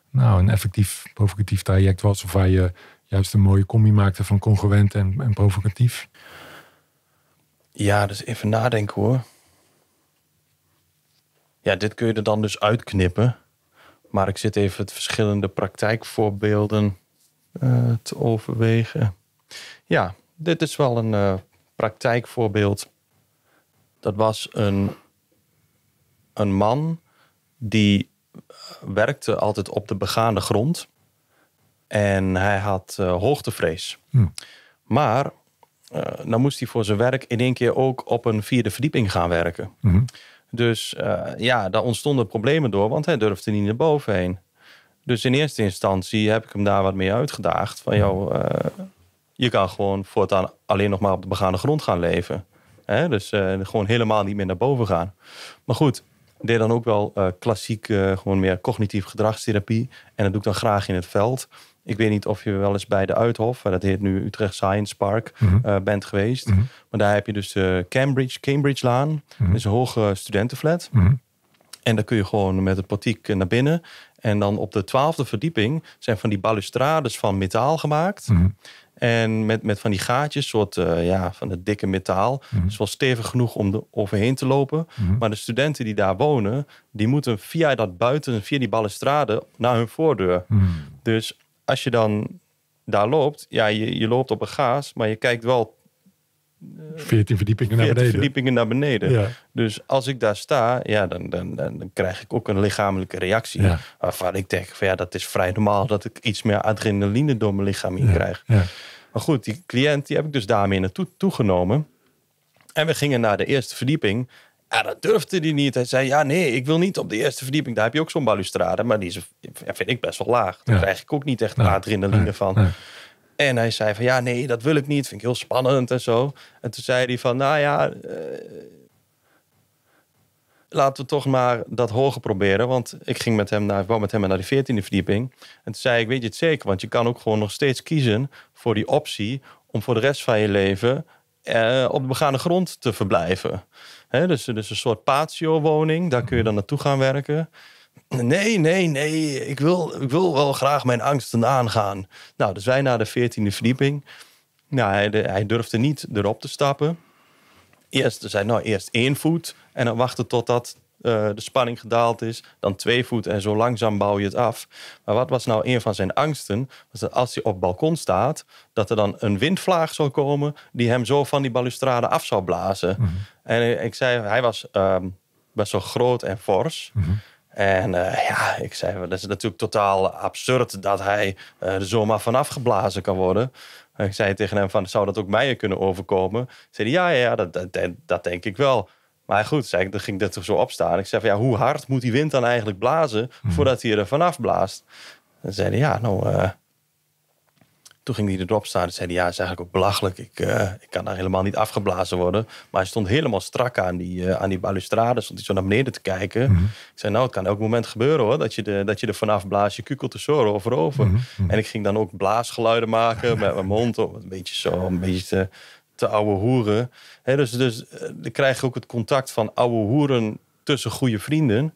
nou, een effectief provocatief traject was? Of waar je juist een mooie combi maakte van congruent en, en provocatief? Ja, dus even nadenken hoor. Ja, dit kun je er dan dus uitknippen. Maar ik zit even het verschillende praktijkvoorbeelden eh, te overwegen. Ja, dit is wel een eh, praktijkvoorbeeld. Dat was een een man die werkte altijd op de begaande grond. En hij had eh, hoogtevrees. Hm. Maar eh, dan moest hij voor zijn werk in één keer ook op een vierde verdieping gaan werken. Mhm. Dus eh, ja, daar ontstonden problemen door, want hij durfde niet naar boven heen. Dus in eerste instantie heb ik hem daar wat mee uitgedaagd. Van jou. je kan gewoon voortaan alleen nog maar op de begaande grond gaan leven. Hè? Dus gewoon helemaal niet meer naar boven gaan. Maar goed, deed dan ook wel eh, klassiek, eh, gewoon meer cognitief gedragstherapie. En dat doe ik dan graag in het veld. Ik weet niet of je wel eens bij de Uithof, eh, dat heet nu Utrecht Science Park, mhm. bent geweest. Mhm. Maar daar heb je dus Cambridge, Cambridge Laan. Mhm. Dat is een hoge studentenflat. En dan kun je gewoon met het portiek naar binnen. En dan op de twaalfde verdieping zijn van die balustrades van metaal gemaakt. Mhm. En met, met van die gaatjes, soort eh, ja, van het dikke metaal. Mm is wel stevig genoeg om er overheen te lopen. Mhm. Maar de studenten die daar wonen, die moeten via dat buiten, via die balustrade, naar hun voordeur. Mhm. Dus als je dan daar loopt, ja, je, je loopt op een gaas, maar je kijkt wel 14 verdiepingen naar beneden. verdiepingen naar beneden. Dus als ik daar sta, ja, dan, dan, dan, krijg ik ook een lichamelijke reactie. Waarvan ik denk, ja, dat is vrij normaal dat ik iets meer adrenaline door mijn lichaam in krijg. Maar goed, die cliënt die heb ik dus daarmee naartoe toegenomen. En we gingen naar de eerste verdieping. Ja, dat durfde die niet. Hij zei, ja, nee, ik wil niet op de eerste verdieping. Daar heb je ook zo'n balustrade, maar die is, vind ik best wel laag. Daar krijg ik ook niet echt nou, adrenaline van. En hij zei van ja, nee, dat wil ik niet. Vind ik heel spannend en zo. En toen zei hij van nou ja, eh, laten we toch maar dat hoger proberen. Want ik ging met hem naar, wou met hem naar die 14e verdieping. En toen zei ik, weet je het zeker? Want je kan ook gewoon nog steeds kiezen voor die optie om voor de rest van je leven eh, op de begane grond te verblijven. Hè, dus, dus een soort patio-woning, daar kun je dan naartoe gaan werken. Nee, nee, nee. Ik wil, ik wil wel graag mijn angsten aangaan. Nou, dus wij naar de 14e verdieping. Nou, hij, durfde niet erop te stappen. Eerst, er nou eerst één voet en dan wachten totdat uh, de spanning gedaald is. Dan twee voet en zo langzaam bouw je het af. Maar wat was nou een van zijn angsten? Was dat als hij op het balkon staat, dat er dan een windvlaag zou komen die hem zo van die balustrade af zou blazen. Mhm. En eh, ik zei, hij was, um, best wel groot en fors. Mhm. En eh, ja, ik zei, dat is natuurlijk totaal absurd dat hij uh, er zomaar vanaf geblazen kan worden. ik zei tegen hem van, zou dat ook mij kunnen overkomen? Hij ja, ja, ja dat, dat, dat, denk ik wel. Maar goed, zei dan ging dat toch zo opstaan. Ik zei van, ja, hoe hard moet die wind dan eigenlijk blazen mhm. voordat hij er vanaf blaast? zei hij, ja, nou, eh, toen ging hij erop staan en zei hij, ja, is eigenlijk ook belachelijk. Ik, eh, ik kan daar helemaal niet afgeblazen worden. Maar hij stond helemaal strak aan die, eh, aan die balustrade. Stond hij zo naar beneden te kijken. Mm Ik zei, nou, het kan elk moment gebeuren hoor. Dat je, de, dat je er vanaf blaast. Je kukelt er zo over over. Mhm, mhm. En ik ging dan ook blaasgeluiden maken met mijn mond. om een beetje zo, een beetje te, te ouwe hoeren. He, dus dus eh, dan krijg je ook het contact van ouwe hoeren tussen goede vrienden.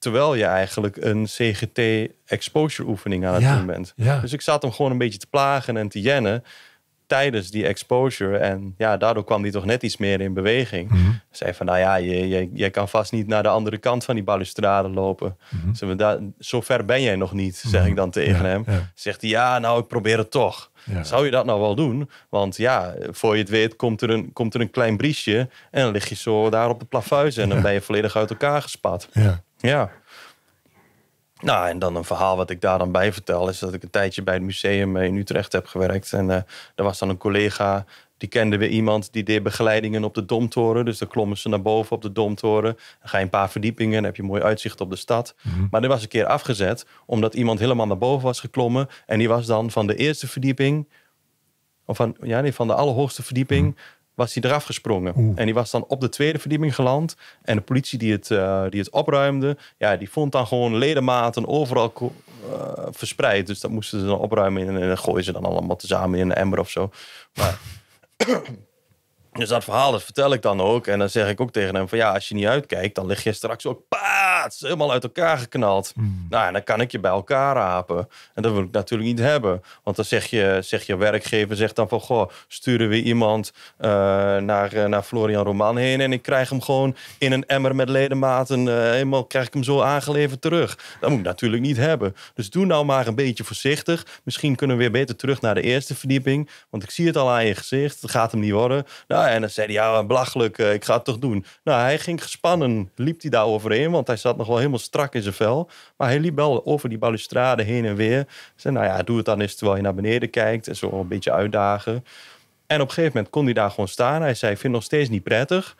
Terwijl je eigenlijk een CGT-exposure oefening aan het doen bent. Dus ik zat hem gewoon een beetje te plagen en te jennen tijdens die exposure. En ja, daardoor kwam hij toch net iets meer in beweging. Mm Zei van, nou ja, je, je, je, kan vast niet naar de andere kant van die balustrade lopen. Mm zo ver ben jij nog niet, zeg ik mhm. dan tegen hem. Zegt hij, ja, nou, ik probeer het toch. Zou je dat nou wel doen? Want ja, voor je het weet komt er een, komt er een klein briesje... en dan lig je zo daar op de plafuis... en dan ben je volledig uit elkaar gespat. Ja. Ja. Nou, en dan een verhaal wat ik daar dan bij vertel... is dat ik een tijdje bij het museum eh, in Utrecht heb gewerkt. En eh, er was dan een collega, die kende weer iemand... die deed begeleidingen op de Domtoren. Dus dan klommen ze naar boven op de Domtoren. Dan ga je een paar verdiepingen, en heb je mooi uitzicht op de stad. Mhm. Maar er was een keer afgezet, omdat iemand helemaal naar boven was geklommen. En die was dan van de eerste verdieping... of van, ja, nee, van de allerhoogste verdieping... Mhm was hij eraf gesprongen. En die was dan op de tweede verdieping geland. En de politie die het, eh, die het opruimde, ja, die vond dan gewoon ledematen overal uh, verspreid. Dus dat moesten ze dan opruimen en, en gooien ze dan allemaal tezamen in een emmer of zo. Maar dus dat verhaal dat vertel ik dan ook. En dan zeg ik ook tegen hem van ja, als je niet uitkijkt, dan lig je straks ook paats, helemaal uit elkaar geknald. Hmm. Nou, en dan kan ik je bij elkaar rapen. En dat wil ik natuurlijk niet hebben. Want dan zeg je, zeg je werkgever zegt dan van goh, sturen we iemand eh, naar, eh, naar Florian Roman heen en ik krijg hem gewoon in een emmer met ledematen, uh, eh, helemaal krijg ik hem zo aangeleverd terug. Dat moet ik natuurlijk niet hebben. Dus doe nou maar een beetje voorzichtig. Misschien kunnen we weer beter terug naar de eerste verdieping, want ik zie het al aan je gezicht. Het gaat hem niet worden. Nou, en dan zei hij, ja, belachelijk, eh, ik ga het toch doen. Nou, hij ging gespannen, liep hij daar overheen, want hij zat nog wel helemaal strak in zijn vel. Maar hij liep wel over die balustrade heen en weer. Zei, nou ja, doe het dan eens terwijl je naar beneden kijkt en zo een beetje uitdagen. En op een gegeven moment kon hij daar gewoon staan. Hij zei, ik vind het nog steeds niet prettig.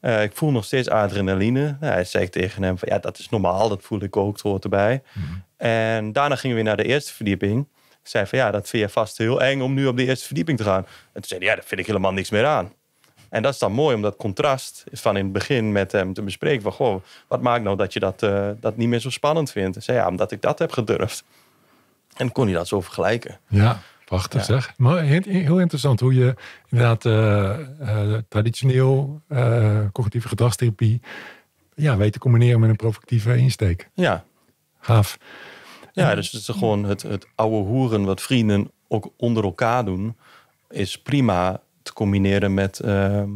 Eh, ik voel nog steeds adrenaline. Nou, hij zei tegen hem, ja, dat is normaal, dat voel ik ook, het hoort erbij. Mhm. En daarna gingen we naar de eerste verdieping zei van ja, dat vind je vast heel eng om nu op de eerste verdieping te gaan. En toen zei hij, ja, daar vind ik helemaal niks meer aan. En dat is dan mooi om dat contrast van in het begin met hem te bespreken. Van goh, wat maakt nou dat je dat, eh, dat niet meer zo spannend vindt? En zei ja, omdat ik dat heb gedurfd. En kon je dat zo vergelijken. Ja, prachtig zeg. Maar heel interessant hoe je inderdaad eh, eh, traditioneel cognitieve gedragstherapie ja, weet te combineren met een provocatieve insteek. Ja. Gaaf. Ja, dus het is gewoon het, het oude hoeren wat vrienden ook onder elkaar doen, is prima te combineren met, ehm,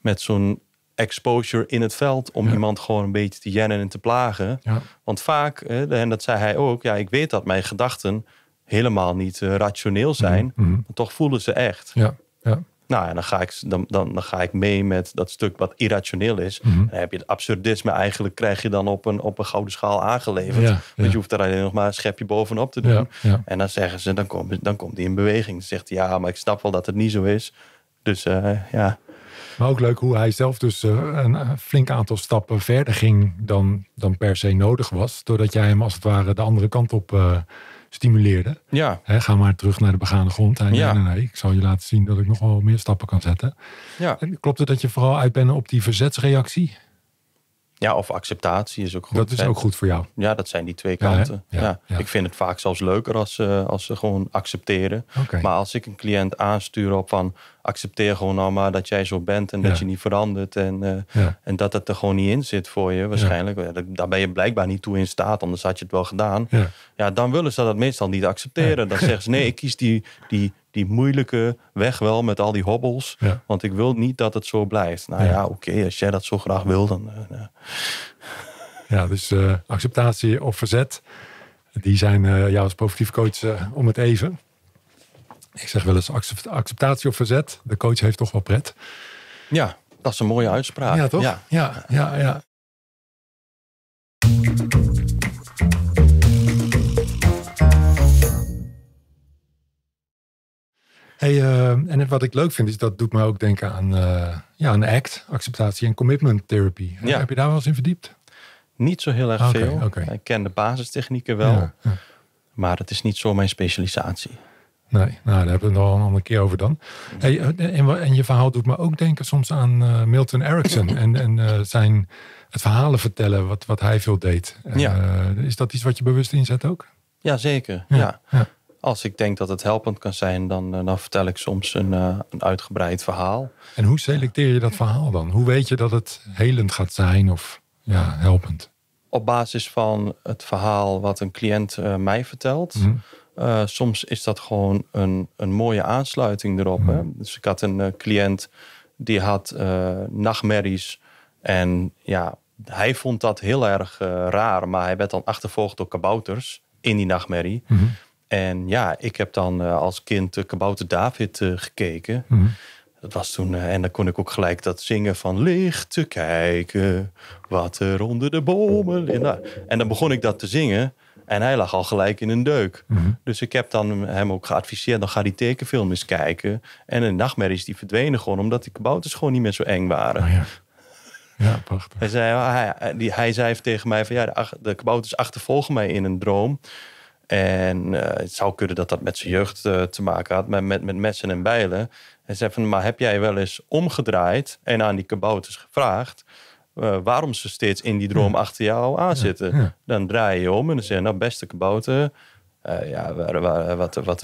met zo'n exposure in het veld om iemand gewoon een beetje te jennen en te plagen. Ja. Want vaak, en dat zei hij ook, ja, ik weet dat mijn gedachten helemaal niet eh, rationeel zijn, mhm. Mhm. maar toch voelen ze echt. Ja. ja. Nou ja, dan ga ik, dan, dan, dan ga ik mee met dat stuk wat irrationeel is. Mm Dan heb je het absurdisme eigenlijk, krijg je dan op een, op een gouden schaal aangeleverd. Ja, want je hoeft er alleen nog maar een schepje bovenop te doen. En dan zeggen ze, dan, komt dan komt hij in beweging. Dan zegt hij, ja, maar ik snap wel dat het niet zo is. Dus eh, ja. Maar ook leuk hoe hij zelf dus eh, een eh, flink aantal stappen verder ging dan, dan per se nodig was. Doordat jij hem als het ware de andere kant op uh, stimuleerde. Ja. He, ga maar terug naar de begane grond. en nee, nee, ik zal je laten zien dat ik nog wel meer stappen kan zetten. Ja. En klopt het dat je vooral uit bent op die verzetsreactie? Ja, of acceptatie is ook goed. Dat is ook goed voor jou. Ja, dat zijn die twee kanten. Ja, Ik vind het vaak zelfs leuker als, ze, eh, als ze gewoon accepteren. Maar als ik een cliënt aanstuur op van accepteer gewoon nou maar dat jij zo bent en dat je niet verandert en, eh, en dat het er gewoon niet in zit voor je waarschijnlijk. Daar ben je blijkbaar niet toe in staat, anders had je het wel gedaan. Ja, dan willen ze dat meestal niet accepteren. Dan zeggen ze nee, ik kies die, die die moeilijke weg wel met al die hobbels. Want ik wil niet dat het zo blijft. Nou ja, oké, als jij dat zo graag wil, dan. Eh, nou. ja, dus eh, acceptatie of verzet, die zijn uh, jou als positief coach om het even. Ik zeg wel eens acceptatie of verzet. De coach heeft toch wel pret. Ja, dat is een mooie uitspraak. Ja, toch? Ja, ja, ja. ja. Hey, eh, en wat ik leuk vind is dat doet me ook denken aan, uh, ja, aan ACT, acceptatie en commitment therapie. Ja. Heb je daar wel eens in verdiept? Niet zo heel erg veel. Ik ken de basistechnieken wel, maar het is niet zo mijn specialisatie. Nee, nou, daar hebben we het nog een andere keer over dan. Hey, eh, en, en, je verhaal doet me ook denken soms aan Milton Erickson [COUGHS] en, en zijn het verhalen vertellen wat, wat hij veel deed. is dat iets wat je bewust inzet ook? Ja, zeker. ja. Als ik denk dat het helpend kan zijn, dan, eh, dan vertel ik soms een, eh, een uitgebreid verhaal. En hoe selecteer je dat verhaal dan? Hoe weet je dat het helend gaat zijn of ja, helpend? Op basis van het verhaal wat een cliënt eh, mij vertelt. Mhm. soms is dat gewoon een, een mooie aansluiting erop. Hè? Mhm. Dus ik had een cliënt die had nachtmerries. En ja, hij vond dat heel erg raar. Maar hij werd dan achtervolgd door kabouters in die nachtmerrie. Mhm. En ja, ik heb dan eh, als kind Kabouter David eh, gekeken. Mhm. Dat was toen, eh, en dan kon ik ook gelijk dat zingen van licht te kijken, wat er onder de bomen. En, nou, en dan begon ik dat te zingen. En hij lag al gelijk in een deuk. Mhm. Dus ik heb dan hem ook geadviseerd: dan ga die tekenfilm eens kijken. En een is die verdwenen gewoon, omdat die kabouters gewoon niet meer zo eng waren. Oh ja. ja. prachtig. Hij zei, hij, hij zei tegen mij: van ja, de, de kabouters achtervolgen mij in een droom. En eh, het zou kunnen dat dat met zijn jeugd eh, te maken had, met, met messen en bijlen. En zei van, maar heb jij wel eens omgedraaid en aan die kabouters gevraagd... Eh, waarom ze steeds in die droom achter jou aanzitten? Ja. Dan draai je om en dan zeggen nou beste kabouter... ja, wat, wat,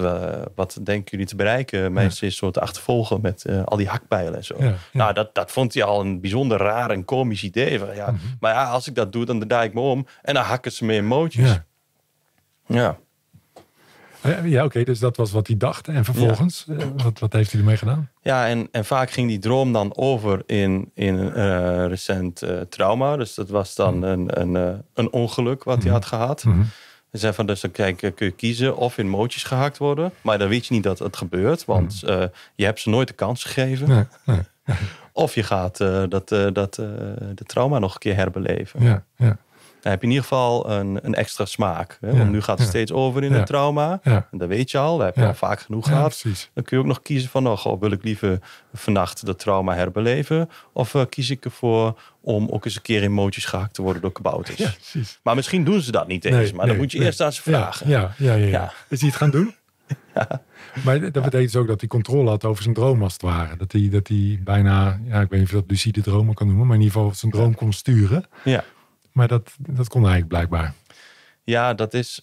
wat, denken jullie te bereiken? Mensen is soort achtervolgen met al die hakpijlen en zo. Nou, dat, dat vond hij al een bijzonder raar en komisch idee. Van, ja, mhm. Maar ja, als ik dat doe, dan draai ik me om en dan hakken ze me in mootjes. Ja. Eh, ja, oké, dus dat was wat hij dacht. En vervolgens, eh, wat, wat heeft hij ermee gedaan? Ja, en, en vaak ging die droom dan over in, in een eh, recent trauma. Dus dat was dan mhm. een, een, een ongeluk wat hij mhm. had gehad. Mm van, dus dan kijk, kun je kiezen of in mootjes gehakt worden. Maar dan weet je niet dat het gebeurt, want mhm. je hebt ze nooit de kans gegeven. of je gaat dat, dat, de trauma nog een keer herbeleven. Ja, ja. Dan heb je in ieder geval een, een extra smaak. Hè? Want nu gaat het steeds over in ja. een trauma. En dat weet je al, dat heb je al vaak genoeg gehad. Dan kun je ook nog kiezen van, oh, wil ik liever vannacht dat trauma herbeleven? Of eh, kies ik ervoor om ook eens een keer in mootjes gehakt te worden door kabouters? maar misschien doen ze dat niet eens. maar dan moet je eerst aan ze vragen. Ja, ja, ja, Is hij het gaan doen? [LAUGHS] Maar dat betekent dus ook dat hij controle had over zijn droom als het ware. Dat hij, dat hij bijna, ja, ik weet niet of je dat lucide dromen kan noemen, maar in ieder geval zijn droom kon sturen. Ja. Maar dat, dat kon eigenlijk blijkbaar. Ja, dat is.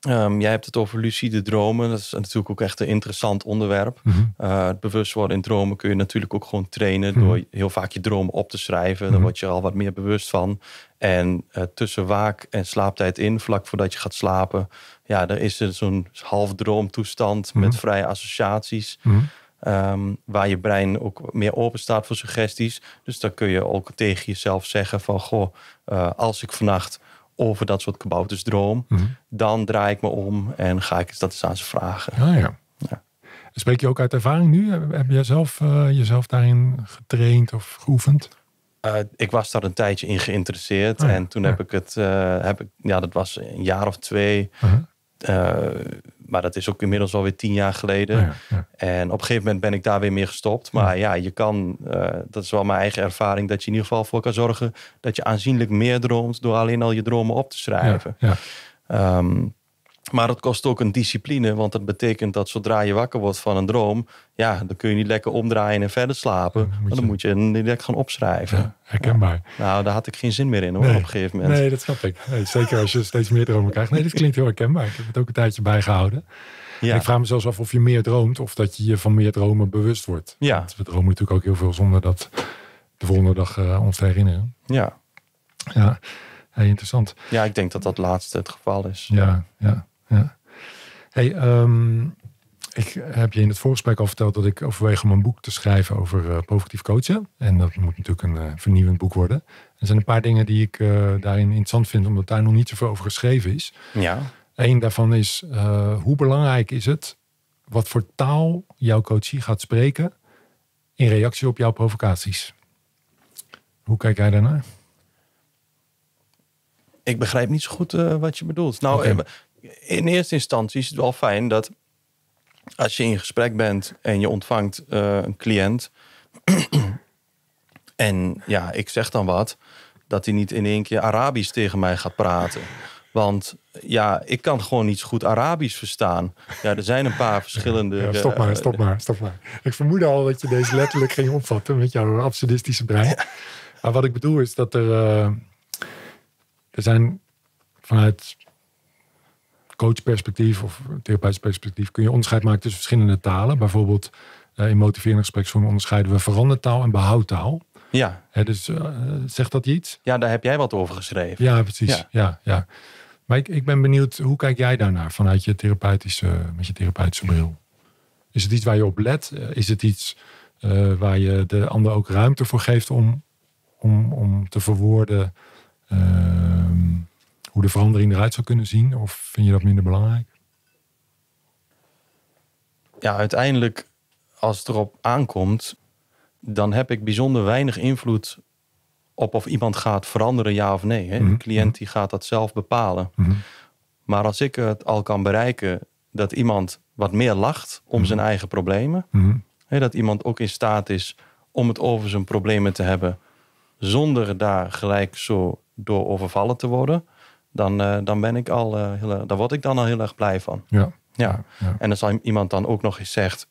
Ehm, jij hebt het over lucide dromen. Dat is natuurlijk ook echt een interessant onderwerp. Mm het bewust worden in dromen kun je natuurlijk ook gewoon trainen mhm. door heel vaak je dromen op te schrijven. Dan mhm. word je al wat meer bewust van. En eh, tussen waak en slaaptijd in, vlak voordat je gaat slapen, ja, daar is er dus zo'n half droomtoestand mhm. met vrije associaties. Ehm, waar je brein ook meer open staat voor suggesties. Dus dan kun je ook tegen jezelf zeggen van... goh, eh, als ik vannacht over dat soort kabouters droom... Mhm. dan draai ik me om en ga ik eens dat eens aan ze vragen. Ah, ja. Spreek je ook uit ervaring nu? Heb jij zelf eh, jezelf daarin getraind of geoefend? Eh, ik was daar een tijdje in geïnteresseerd. Ah, en toen heb ik het, heb ik, ja, dat was een jaar of twee, uh-huh. Eh, maar dat is ook inmiddels alweer tien jaar geleden. En op een gegeven moment ben ik daar weer mee gestopt. Maar ja, je kan, eh, dat is wel mijn eigen ervaring, dat je in ieder geval voor kan zorgen dat je aanzienlijk meer droomt door alleen al je dromen op te schrijven. Um, maar dat kost ook een discipline, want dat betekent dat zodra je wakker wordt van een droom, ja, dan kun je niet lekker omdraaien en verder slapen. Ja, moet je... dan moet je direct gaan opschrijven. herkenbaar. Nou, daar had ik geen zin meer in hoor, op een gegeven moment. Nee, dat snap ik. zeker als je steeds meer dromen krijgt. Nee, dit klinkt heel herkenbaar. Ik heb het ook een tijdje bijgehouden. Ja. Ik vraag me zelfs af of je meer droomt of dat je je van meer dromen bewust wordt. Ja. we dromen natuurlijk ook heel veel zonder dat de volgende dag eh, ons te herinneren. Ja. Ja, heel interessant. Ja, ik denk dat dat laatste het geval is. Ja, ja. Ja. Hey, ehm, ik heb je in het voorgesprek al verteld dat ik overweeg om een boek te schrijven over uh, eh, provocatief coachen. En dat moet natuurlijk een eh, vernieuwend boek worden. Er zijn een paar dingen die ik eh, daarin interessant vind, omdat daar nog niet zoveel over geschreven is. Ja. Eén daarvan is, hoe belangrijk is het wat voor taal jouw coachie gaat spreken in reactie op jouw provocaties? Hoe kijk jij daarnaar? Ik begrijp niet zo goed wat je bedoelt. Nou, okay in eerste instantie is het wel fijn dat als je in gesprek bent en je ontvangt eh, een cliënt. [CLEARS THROAT] en ja, ik zeg dan wat. Dat hij niet in één keer Arabisch tegen mij gaat praten. Want ja, ik kan gewoon niet goed Arabisch verstaan. Ja, er zijn een paar verschillende. [LAUGHS] Eh, stop maar, stop maar, stop maar. Ik vermoed al dat je deze letterlijk ging opvatten met jouw absurdistische brein. Maar wat ik bedoel is dat er. Eh, er zijn vanuit coachperspectief of therapeutisch perspectief kun je onderscheid maken tussen verschillende talen. Bijvoorbeeld uh, in motiverende gespreksvormen onderscheiden we verandertaal en behoudtaal. Ja. Hè, dus eh, zegt dat iets? Ja, daar heb jij wat over geschreven. Ja, precies. Ja, ja. Maar ik, ik ben benieuwd, hoe kijk jij daarnaar vanuit je therapeutische, met je therapeutische bril? Is het iets waar je op let? Eh, is het iets waar je de ander ook ruimte voor geeft om, om, om te verwoorden? Ehm, hoe de verandering eruit zou kunnen zien? Of vind je dat minder belangrijk? Ja, uiteindelijk, als het erop aankomt, dan heb ik bijzonder weinig invloed op of iemand gaat veranderen, ja of nee. Hè? Mhm, de cliënt mhm. die gaat dat zelf bepalen. Mhm. Maar als ik het al kan bereiken dat iemand wat meer lacht om zijn eigen problemen, hè, dat iemand ook in staat is om het over zijn problemen te hebben, zonder daar gelijk zo door overvallen te worden, dan, eh, dan ben ik al uh, heel, daar word ik dan al heel erg blij van. Ja. Ja. ja. En als iemand dan ook nog eens zegt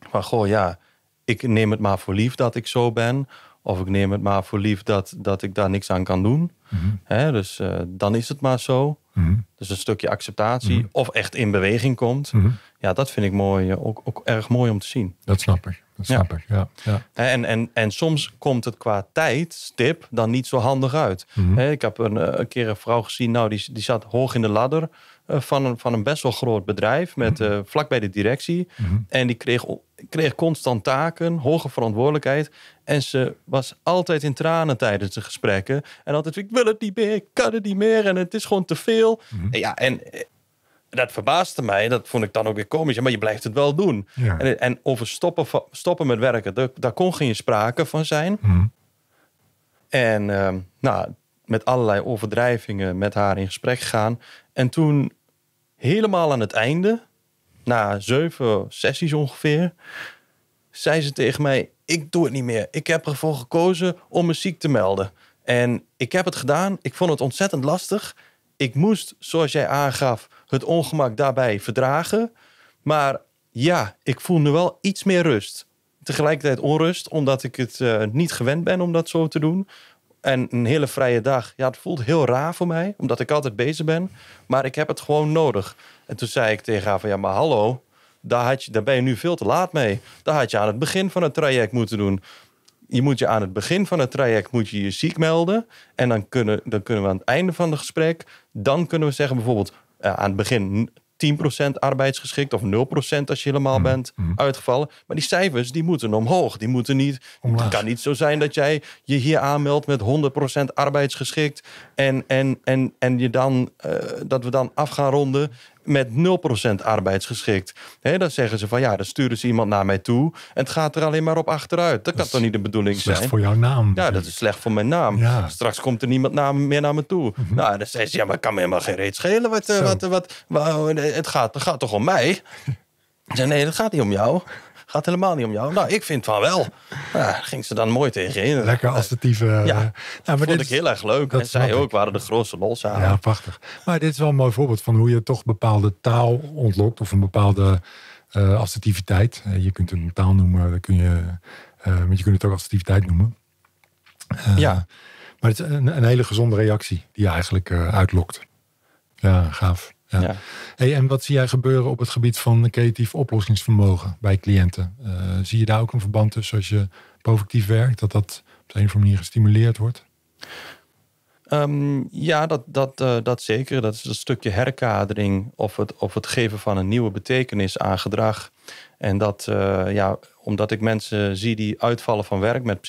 van goh ja, ik neem het maar voor lief dat ik zo ben. Of ik neem het maar voor lief dat, dat ik daar niks aan kan doen. Mhm. Hè, dus eh, dan is het maar zo. Mhm. Dus een stukje acceptatie mhm. of echt in beweging komt. Mhm. Ja, dat vind ik mooi, eh, ook, ook, erg mooi om te zien. Dat snap ik. Dat snap ja. ik. Ja, En, en, en soms komt het qua tijdstip dan niet zo handig uit. Ik heb eh, een, keer een vrouw gezien, nou, die, die zat hoog in de ladder eh, van een, van een best wel groot bedrijf met, vlak bij de directie. En die kreeg kreeg constant taken, hoge verantwoordelijkheid. En ze was altijd in tranen tijdens de gesprekken. En altijd, ik wil het niet meer, ik kan het niet meer en het is gewoon te veel. Mhm. Ja, en eh, dat verbaasde mij. Dat vond ik dan ook weer komisch. Maar je blijft het wel doen. En, en, over stoppen, stoppen met werken, daar, kon geen sprake van zijn. Mhm. En ehm, nou, met allerlei overdrijvingen met haar in gesprek gaan. En toen helemaal aan het einde na zeven sessies ongeveer, zei ze tegen mij: Ik doe het niet meer. Ik heb ervoor gekozen om me ziek te melden. En ik heb het gedaan. Ik vond het ontzettend lastig. Ik moest, zoals jij aangaf, het ongemak daarbij verdragen. Maar ja, ik voel nu wel iets meer rust. Tegelijkertijd onrust, omdat ik het eh, niet gewend ben om dat zo te doen en een hele vrije dag. Ja, het voelt heel raar voor mij, omdat ik altijd bezig ben. Maar ik heb het gewoon nodig. En toen zei ik tegen haar van, ja, maar hallo, daar, had je, daar ben je nu veel te laat mee. Daar had je aan het begin van het traject moeten doen. Je moet je aan het begin van het traject moet je, je ziek melden. En dan kunnen, dan kunnen we aan het einde van het gesprek... dan kunnen we zeggen bijvoorbeeld... Eh, aan het begin 10% arbeidsgeschikt of 0% als je helemaal mm, bent mm. uitgevallen. Maar die cijfers die moeten omhoog. Die moeten niet. Het kan niet zo zijn dat jij je hier aanmeldt met 100% arbeidsgeschikt en, en, en, en je dan, eh, dat we dan af gaan ronden met 0% arbeidsgeschikt. He, dan zeggen ze van ja, dan sturen ze iemand naar mij toe en het gaat er alleen maar op achteruit. Dat, kan toch niet de bedoeling zijn? Slecht voor jouw naam. Ja, dat is slecht voor mijn naam. Straks komt er niemand meer naar me toe. Mhm. Nou, dan zei ze ja, maar ik kan me helemaal geen reet schelen. Wat, eh, wat, wat, eh, het, gaat, het gaat toch om mij? Ze nee, dat gaat niet om jou. Gaat helemaal niet om jou. Nou, ik vind van wel. Ja, ging ze dan mooi tegenin. Lekker assertieve. Ja, eh, nou, vond dit, ik heel erg leuk. En zij ook, waren de grootste lol aan. Ja, prachtig. Maar dit is wel een mooi voorbeeld van hoe je toch bepaalde taal ontlokt. Of een bepaalde uh, assertiviteit. Eh, je kunt een taal noemen, dan kun je, uh, je kunt het ook assertiviteit noemen. ja. Maar het is een, een, hele gezonde reactie die je eigenlijk uitlokt. Ja, gaaf. Ja. en wat zie jij gebeuren op het gebied van creatief oplossingsvermogen bij cliënten? Eh, zie je daar ook een verband tussen als je proactief werkt, dat dat op de een of andere manier gestimuleerd wordt? Ehm, ja, dat, dat, eh, dat zeker. Dat is een stukje herkadering of het, of het geven van een nieuwe betekenis aan gedrag. En dat, eh, ja, omdat ik mensen zie die uitvallen van werk met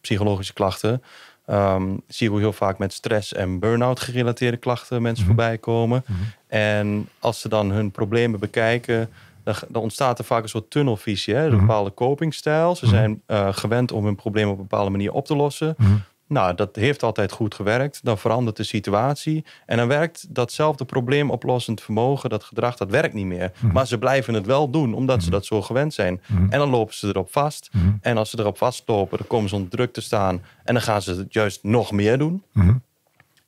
psychologische klachten, Um, zie hoe heel vaak met stress en burn-out gerelateerde klachten mensen mhm. voorbij komen. Mhm. En als ze dan hun problemen bekijken, dan, ontstaat er vaak een soort tunnelvisie. Hè? Een mhm. bepaalde copingstijl. Ze zijn eh, gewend om hun problemen op een bepaalde manier op te lossen. Nou, dat heeft altijd goed gewerkt. Dan verandert de situatie. En dan werkt datzelfde probleemoplossend vermogen, dat gedrag, dat werkt niet meer. Mhm. Maar ze blijven het wel doen, omdat ze mhm. dat zo gewend zijn. Mhm. En dan lopen ze erop vast. En als ze erop vastlopen, dan komen ze onder druk te staan. En dan gaan ze het juist nog meer doen.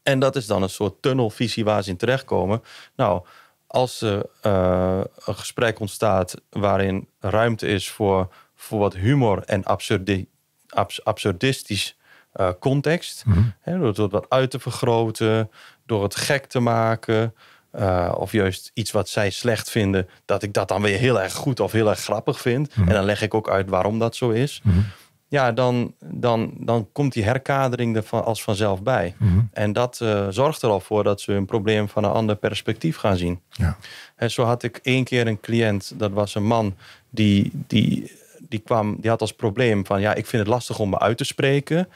En dat is dan een soort tunnelvisie waar ze in terechtkomen. Nou, als er eh, een gesprek ontstaat waarin ruimte is voor, voor wat humor en absurdistisch eh, context. Mhm. hè, door, wat dat uit te vergroten, door het gek te maken. Uh, of juist iets wat zij slecht vinden, dat ik dat dan weer heel erg goed of heel erg grappig vind. Mhm. En dan leg ik ook uit waarom dat zo is. Mhm. Ja, dan, dan, dan komt die herkadering er van, als vanzelf bij. En dat eh, zorgt er al voor dat ze hun probleem van een ander perspectief gaan zien. Ja. En zo had ik één keer een cliënt, dat was een man die, die, die, kwam, die had als probleem van ja, ik vind het lastig om me uit te spreken.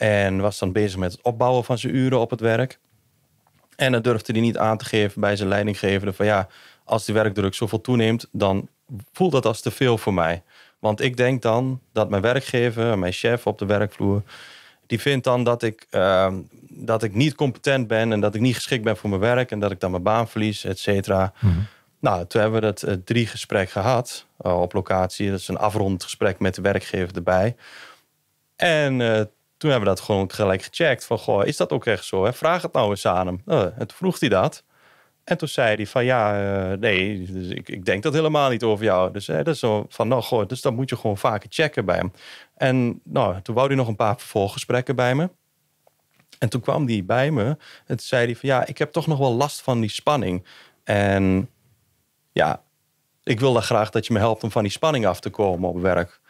En was dan bezig met het opbouwen van zijn uren op het werk. En dat durfde hij niet aan te geven bij zijn leidinggevende. Van ja, als die werkdruk zoveel toeneemt, dan voelt dat als te veel voor mij. Want ik denk dan dat mijn werkgever, mijn chef op de werkvloer, die vindt dan dat ik, ehm, dat ik niet competent ben en dat ik niet geschikt ben voor mijn werk en dat ik dan mijn baan verlies, et cetera. Mhm. Nou, toen hebben we dat eh, drie gesprek gehad eh, op locatie. Dat is een afrondend gesprek met de werkgever erbij. En eh, toen hebben we dat gewoon gelijk gecheckt. Van, goh, is dat ook echt zo? Hè? Vraag het nou eens aan hem. Eh, en toen vroeg hij dat. En toen zei hij van, ja, eh, nee, dus ik, ik, denk dat helemaal niet over jou. Dus uh, dat is zo van, nou, goh, dus dat moet je gewoon vaker checken bij hem. En nou, toen wou hij nog een paar vervolggesprekken bij me. En toen kwam hij bij me en toen zei hij van, ja, ik heb toch nog wel last van die spanning. En ja, ik wil dan graag dat je me helpt om van die spanning af te komen op werk.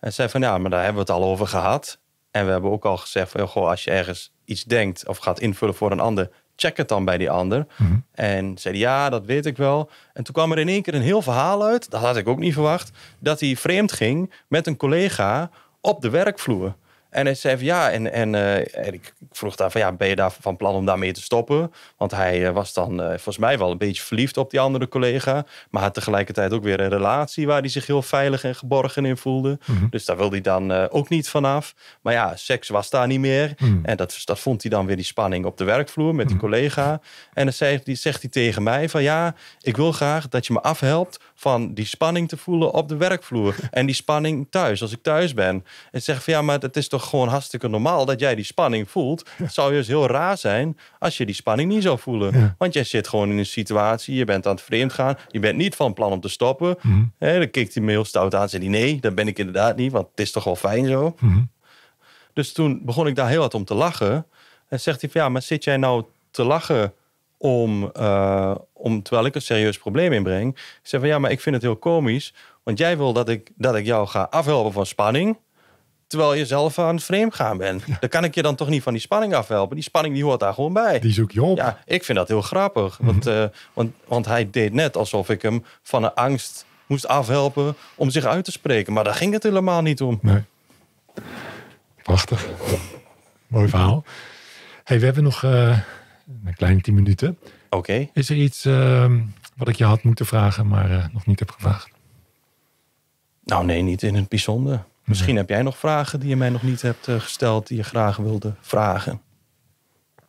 En zei van, ja, maar daar hebben we het al over gehad. En we hebben ook al gezegd, van, goh, als je ergens iets denkt of gaat invullen voor een ander, check het dan bij die ander. Mm -hmm. En zei ja, dat weet ik wel. En toen kwam er in één keer een heel verhaal uit, dat had ik ook niet verwacht, dat hij vreemd ging met een collega op de werkvloer. En hij zei van ja, en, eh, en, ik vroeg daar van ja, ben je daar van plan om daarmee te stoppen? Want hij eh, was dan eh, volgens mij wel een beetje verliefd op die andere collega. Maar had tegelijkertijd ook weer een relatie waar hij zich heel veilig en geborgen in voelde. Mhm. Dus daar wilde hij dan ook niet vanaf. Maar ja, seks was daar niet meer. Mhm. En dat, dat vond hij dan weer die spanning op de werkvloer met die mhm. collega. En dan zegt hij, zegt hij tegen mij van ja, ik wil graag dat je me afhelpt van die spanning te voelen op de werkvloer. [LAUGHS] en die spanning thuis, als ik thuis ben. En zeg van ja, maar het is toch gewoon hartstikke normaal dat jij die spanning voelt. Het zou juist heel raar zijn als je die spanning niet zou voelen. Want jij zit gewoon in een situatie, je bent aan het vreemd gaan. Je bent niet van plan om te stoppen. Mhm. dan kijkt die mail stout aan en zei hij nee, dat ben ik inderdaad niet. Want het is toch wel fijn zo. Mhm. Dus toen begon ik daar heel hard om te lachen. En zegt hij van ja, maar zit jij nou te lachen om, eh, om terwijl ik een serieus probleem inbreng, zeg van ja, maar ik vind het heel komisch, want jij wil dat ik, dat ik jou ga afhelpen van spanning, terwijl je zelf aan het vreemd gaan bent. Dan kan ik je dan toch niet van die spanning afhelpen. Die spanning die hoort daar gewoon bij. Die zoek je op. Ja, ik vind dat heel grappig, mhm. want, eh, want, want hij deed net alsof ik hem van een angst moest afhelpen om zich uit te spreken, maar daar ging het helemaal niet om. Nee. Prachtig. Mooi verhaal. Hey, we hebben nog eh, een kleine tien minuten. Oké. Is er iets ehm, wat ik je had moeten vragen, maar eh, nog niet heb gevraagd? Nou, nee, niet in het bijzonder. Misschien heb jij nog vragen die je mij nog niet hebt eh, gesteld, die je graag wilde vragen.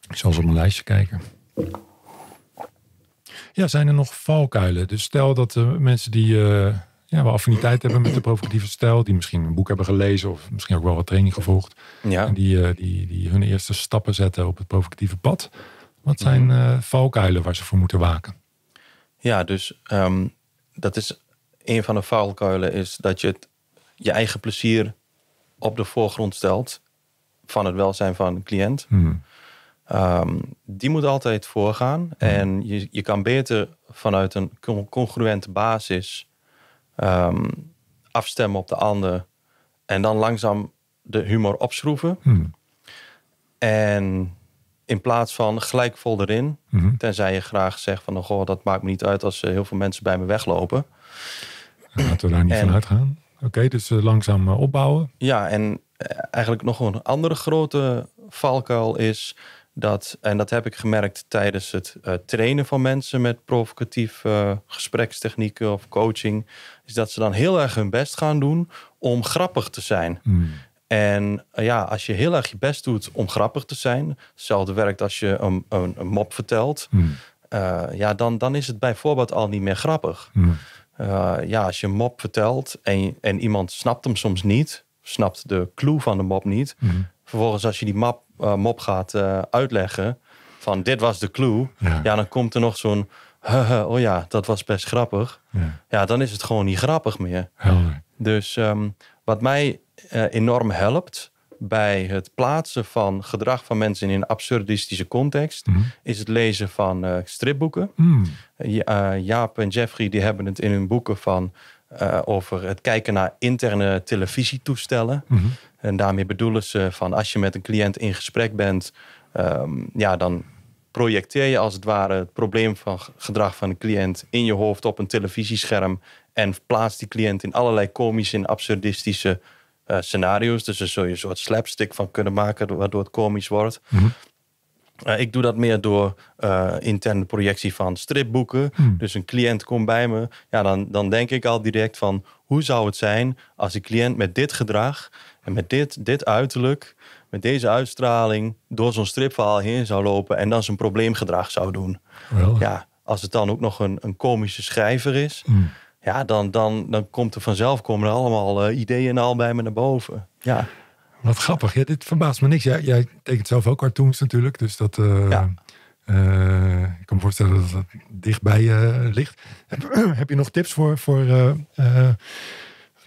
Ik zal eens op mijn lijstje kijken. Ja, zijn er nog valkuilen? Dus stel dat de eh, mensen die ja, wel affiniteit hebben met de provocatieve stijl. Die misschien een boek hebben gelezen of misschien ook wel wat training gevolgd. Ja. En die, die, die hun eerste stappen zetten op het provocatieve pad. Wat mhm. zijn uh, valkuilen waar ze voor moeten waken? Ja, dus ehm, dat is een van de valkuilen is dat je je eigen plezier op de voorgrond stelt van het welzijn van de cliënt. Mhm. Ehm, die moet altijd voorgaan. Mhm. En je, je kan beter vanuit een congruente basis ehm, afstemmen op de ander. En dan langzaam de humor opschroeven. En in plaats van gelijk vol erin. Mm Tenzij je graag zegt van, oh, goh, dat maakt me niet uit als eh, heel veel mensen bij me weglopen. Laten we daar niet van uitgaan. Oké, okay, dus eh, langzaam eh, opbouwen. Ja, en eigenlijk nog een andere grote valkuil is dat, en dat heb ik gemerkt tijdens het trainen van mensen met provocatieve gesprekstechnieken of coaching, is dat ze dan heel erg hun best gaan doen om grappig te zijn. Mm. En eh, ja, als je heel erg je best doet om grappig te zijn, hetzelfde werkt als je een, een, een mop vertelt, hmm. eh, ja, dan, dan is het bijvoorbeeld al niet meer grappig. Hmm. Eh, ja, als je een mop vertelt en, en iemand snapt hem soms niet, snapt de clue van de mop niet, hmm. vervolgens als je die map, mop gaat uitleggen van dit was de clue, ja, dan komt er nog zo'n oh ja, dat was best grappig. Ja. dan is het gewoon niet grappig meer. Dus ehm, wat mij eh, enorm helpt bij het plaatsen van gedrag van mensen in een absurdistische context, mhm. is het lezen van eh, stripboeken. Mm. Eh, Jaap en Jeffrey die hebben het in hun boeken van, over het kijken naar interne televisietoestellen. Mhm. En daarmee bedoelen ze van als je met een cliënt in gesprek bent, ehm, ja, dan projecteer je als het ware het probleem van gedrag van een cliënt in je hoofd op een televisiescherm en plaatst die cliënt in allerlei komische en absurdistische eh, scenario's. Dus daar zul je een soort slapstick van kunnen maken, waardoor het komisch wordt. Mhm. Eh, ik doe dat meer door eh, interne projectie van stripboeken. Mhm. Dus een cliënt komt bij me. Ja, dan, dan denk ik al direct van hoe zou het zijn als die cliënt met dit gedrag en met dit, dit uiterlijk, met deze uitstraling door zo'n stripverhaal heen zou lopen en dan zijn probleemgedrag zou doen. Ja, als het dan ook nog een, een komische schrijver is. Mhm ja, dan, dan, dan komt er vanzelf komen allemaal uh, ideeën al bij me naar boven. Ja. Wat grappig. Ja, dit verbaast me niks. Jij, jij tekent zelf ook cartoons natuurlijk. Dus dat. Eh, ja. Eh, ik kan me voorstellen dat dat dichtbij ligt. Heb, [CLEARS THROAT] heb, je nog tips voor, voor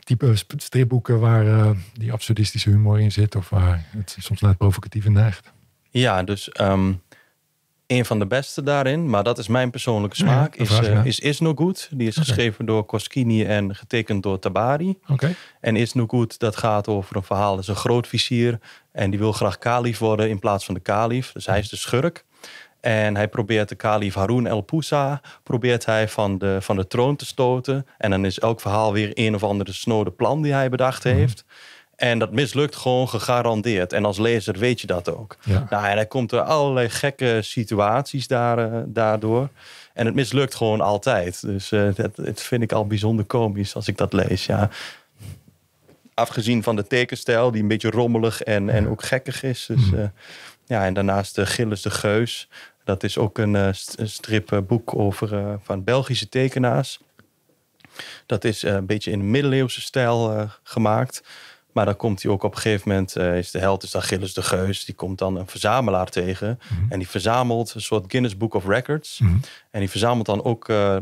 type stripboeken waar die absurdistische humor in zit? Of waar het soms naar het provocatieve neigt? Ja, dus ehm, een van de beste daarin, maar dat is mijn persoonlijke smaak, is, eh, is No Good. Die is geschreven door Koskini en getekend door Tabari. Oké. En Is No Good, dat gaat over een verhaal, dat is een groot vizier en die wil graag kalif worden in plaats van de kalif. Dus hij is de schurk. En hij probeert de kalif Harun el Poussa probeert hij van, de, van de troon te stoten. En dan is elk verhaal weer een of andere snode plan die hij bedacht mhm. heeft. En dat mislukt gewoon gegarandeerd. En als lezer weet je dat ook. Nou, en dan komt er allerlei gekke situaties daar, eh, daardoor. En het mislukt gewoon altijd. Dus uh, dat, vind ik al bijzonder komisch als ik dat lees. Ja. Afgezien van de tekenstijl, die een beetje rommelig en, en ook gekkig is. Dus, mm. eh, ja, en daarnaast de Gilles de Geus. Dat is ook een stripboek over, van Belgische tekenaars. Dat is een beetje in middeleeuwse stijl gemaakt. Maar dan komt hij ook op een gegeven moment, is eh, de held is Achilles de Geus. Die komt dan een verzamelaar tegen. Mhm. En die verzamelt een soort Guinness Book of Records. Mhm. En die verzamelt dan ook, eh,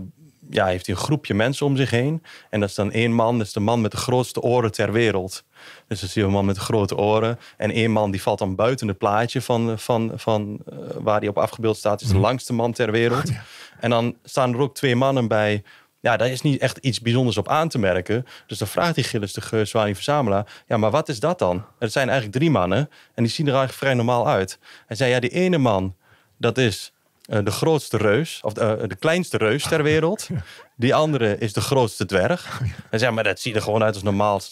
ja, heeft hij een groepje mensen om zich heen. En dat is dan één man, dat is de man met de grootste oren ter wereld. Dus dan zie je een man met grote oren. En één man die valt dan buiten het plaatje van, van, van eh, waar hij op afgebeeld staat. is de mhm. langste man ter wereld. En dan staan er ook twee mannen bij ja, daar is niet echt iets bijzonders op aan te merken. Dus dan vraagt die Gilles de Zwani Verzamelaar... ja, maar wat is dat dan? Het zijn eigenlijk drie mannen en die zien er eigenlijk vrij normaal uit. Hij zei, ja, die ene man, dat is eh, de grootste reus, of eh, de, kleinste reus ter wereld. [LAUGHS] Die andere is de grootste dwerg. Oh, en zeg maar, dat ziet er gewoon uit als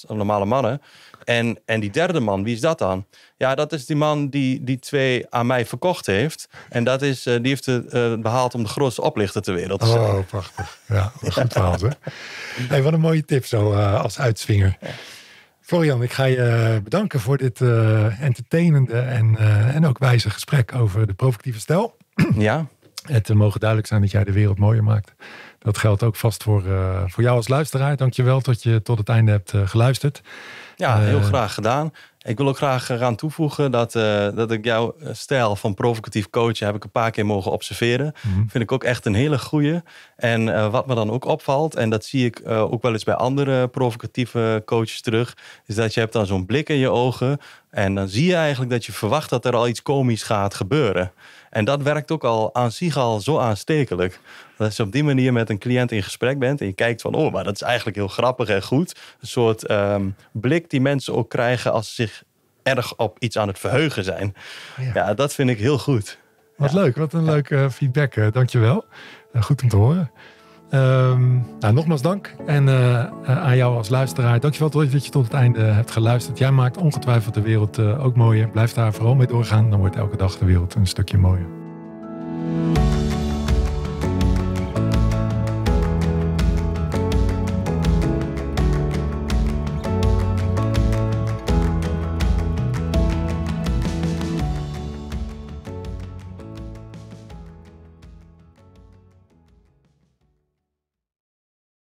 normale mannen. En, en die derde man, wie is dat dan? Ja, dat is die man die die twee aan mij verkocht heeft. En dat is, eh, die heeft het behaald om de grootste oplichter ter wereld te oh, zijn. Oh, prachtig. Ja, goed ja. Hè? Hey, wat een mooie tip zo als uitzwinger Florian, ik ga je bedanken voor dit entertainende en, en ook wijze gesprek over de provocatieve stijl. [CLEARS THROAT] Ja. Het eh, mogen duidelijk zijn dat jij de wereld mooier maakt. Dat geldt ook vast voor, eh, voor jou als luisteraar. Dankjewel dat je tot het einde hebt eh, geluisterd. Ja, heel graag gedaan. Ik wil ook graag gaan toevoegen dat, dat ik jouw stijl van provocatief coachen heb ik een paar keer mogen observeren. Mhm. Vind ik ook echt een hele goede. En wat me dan ook opvalt, en dat zie ik ook wel eens bij andere provocatieve coaches terug, is dat je hebt dan zo'n blik in je ogen. En dan zie je eigenlijk dat je verwacht dat er al iets komisch gaat gebeuren. En dat werkt ook al aan zich al zo aanstekelijk. Dat als je op die manier met een cliënt in gesprek bent en je kijkt van, oh, maar dat is eigenlijk heel grappig en goed. Een soort ehm, blik die mensen ook krijgen als ze zich erg op iets aan het verheugen zijn. Oh ja, dat vind ik heel goed. Wat leuk, wat een leuke feedback. Eh, dankjewel. Eh, goed om te horen. Ehm, nou, nogmaals dank. En eh, eh, aan jou als luisteraar. Dankjewel dat je tot het einde hebt geluisterd. Jij maakt ongetwijfeld de wereld eh, ook mooier. Blijf daar vooral mee doorgaan. Dan wordt elke dag de wereld een stukje mooier.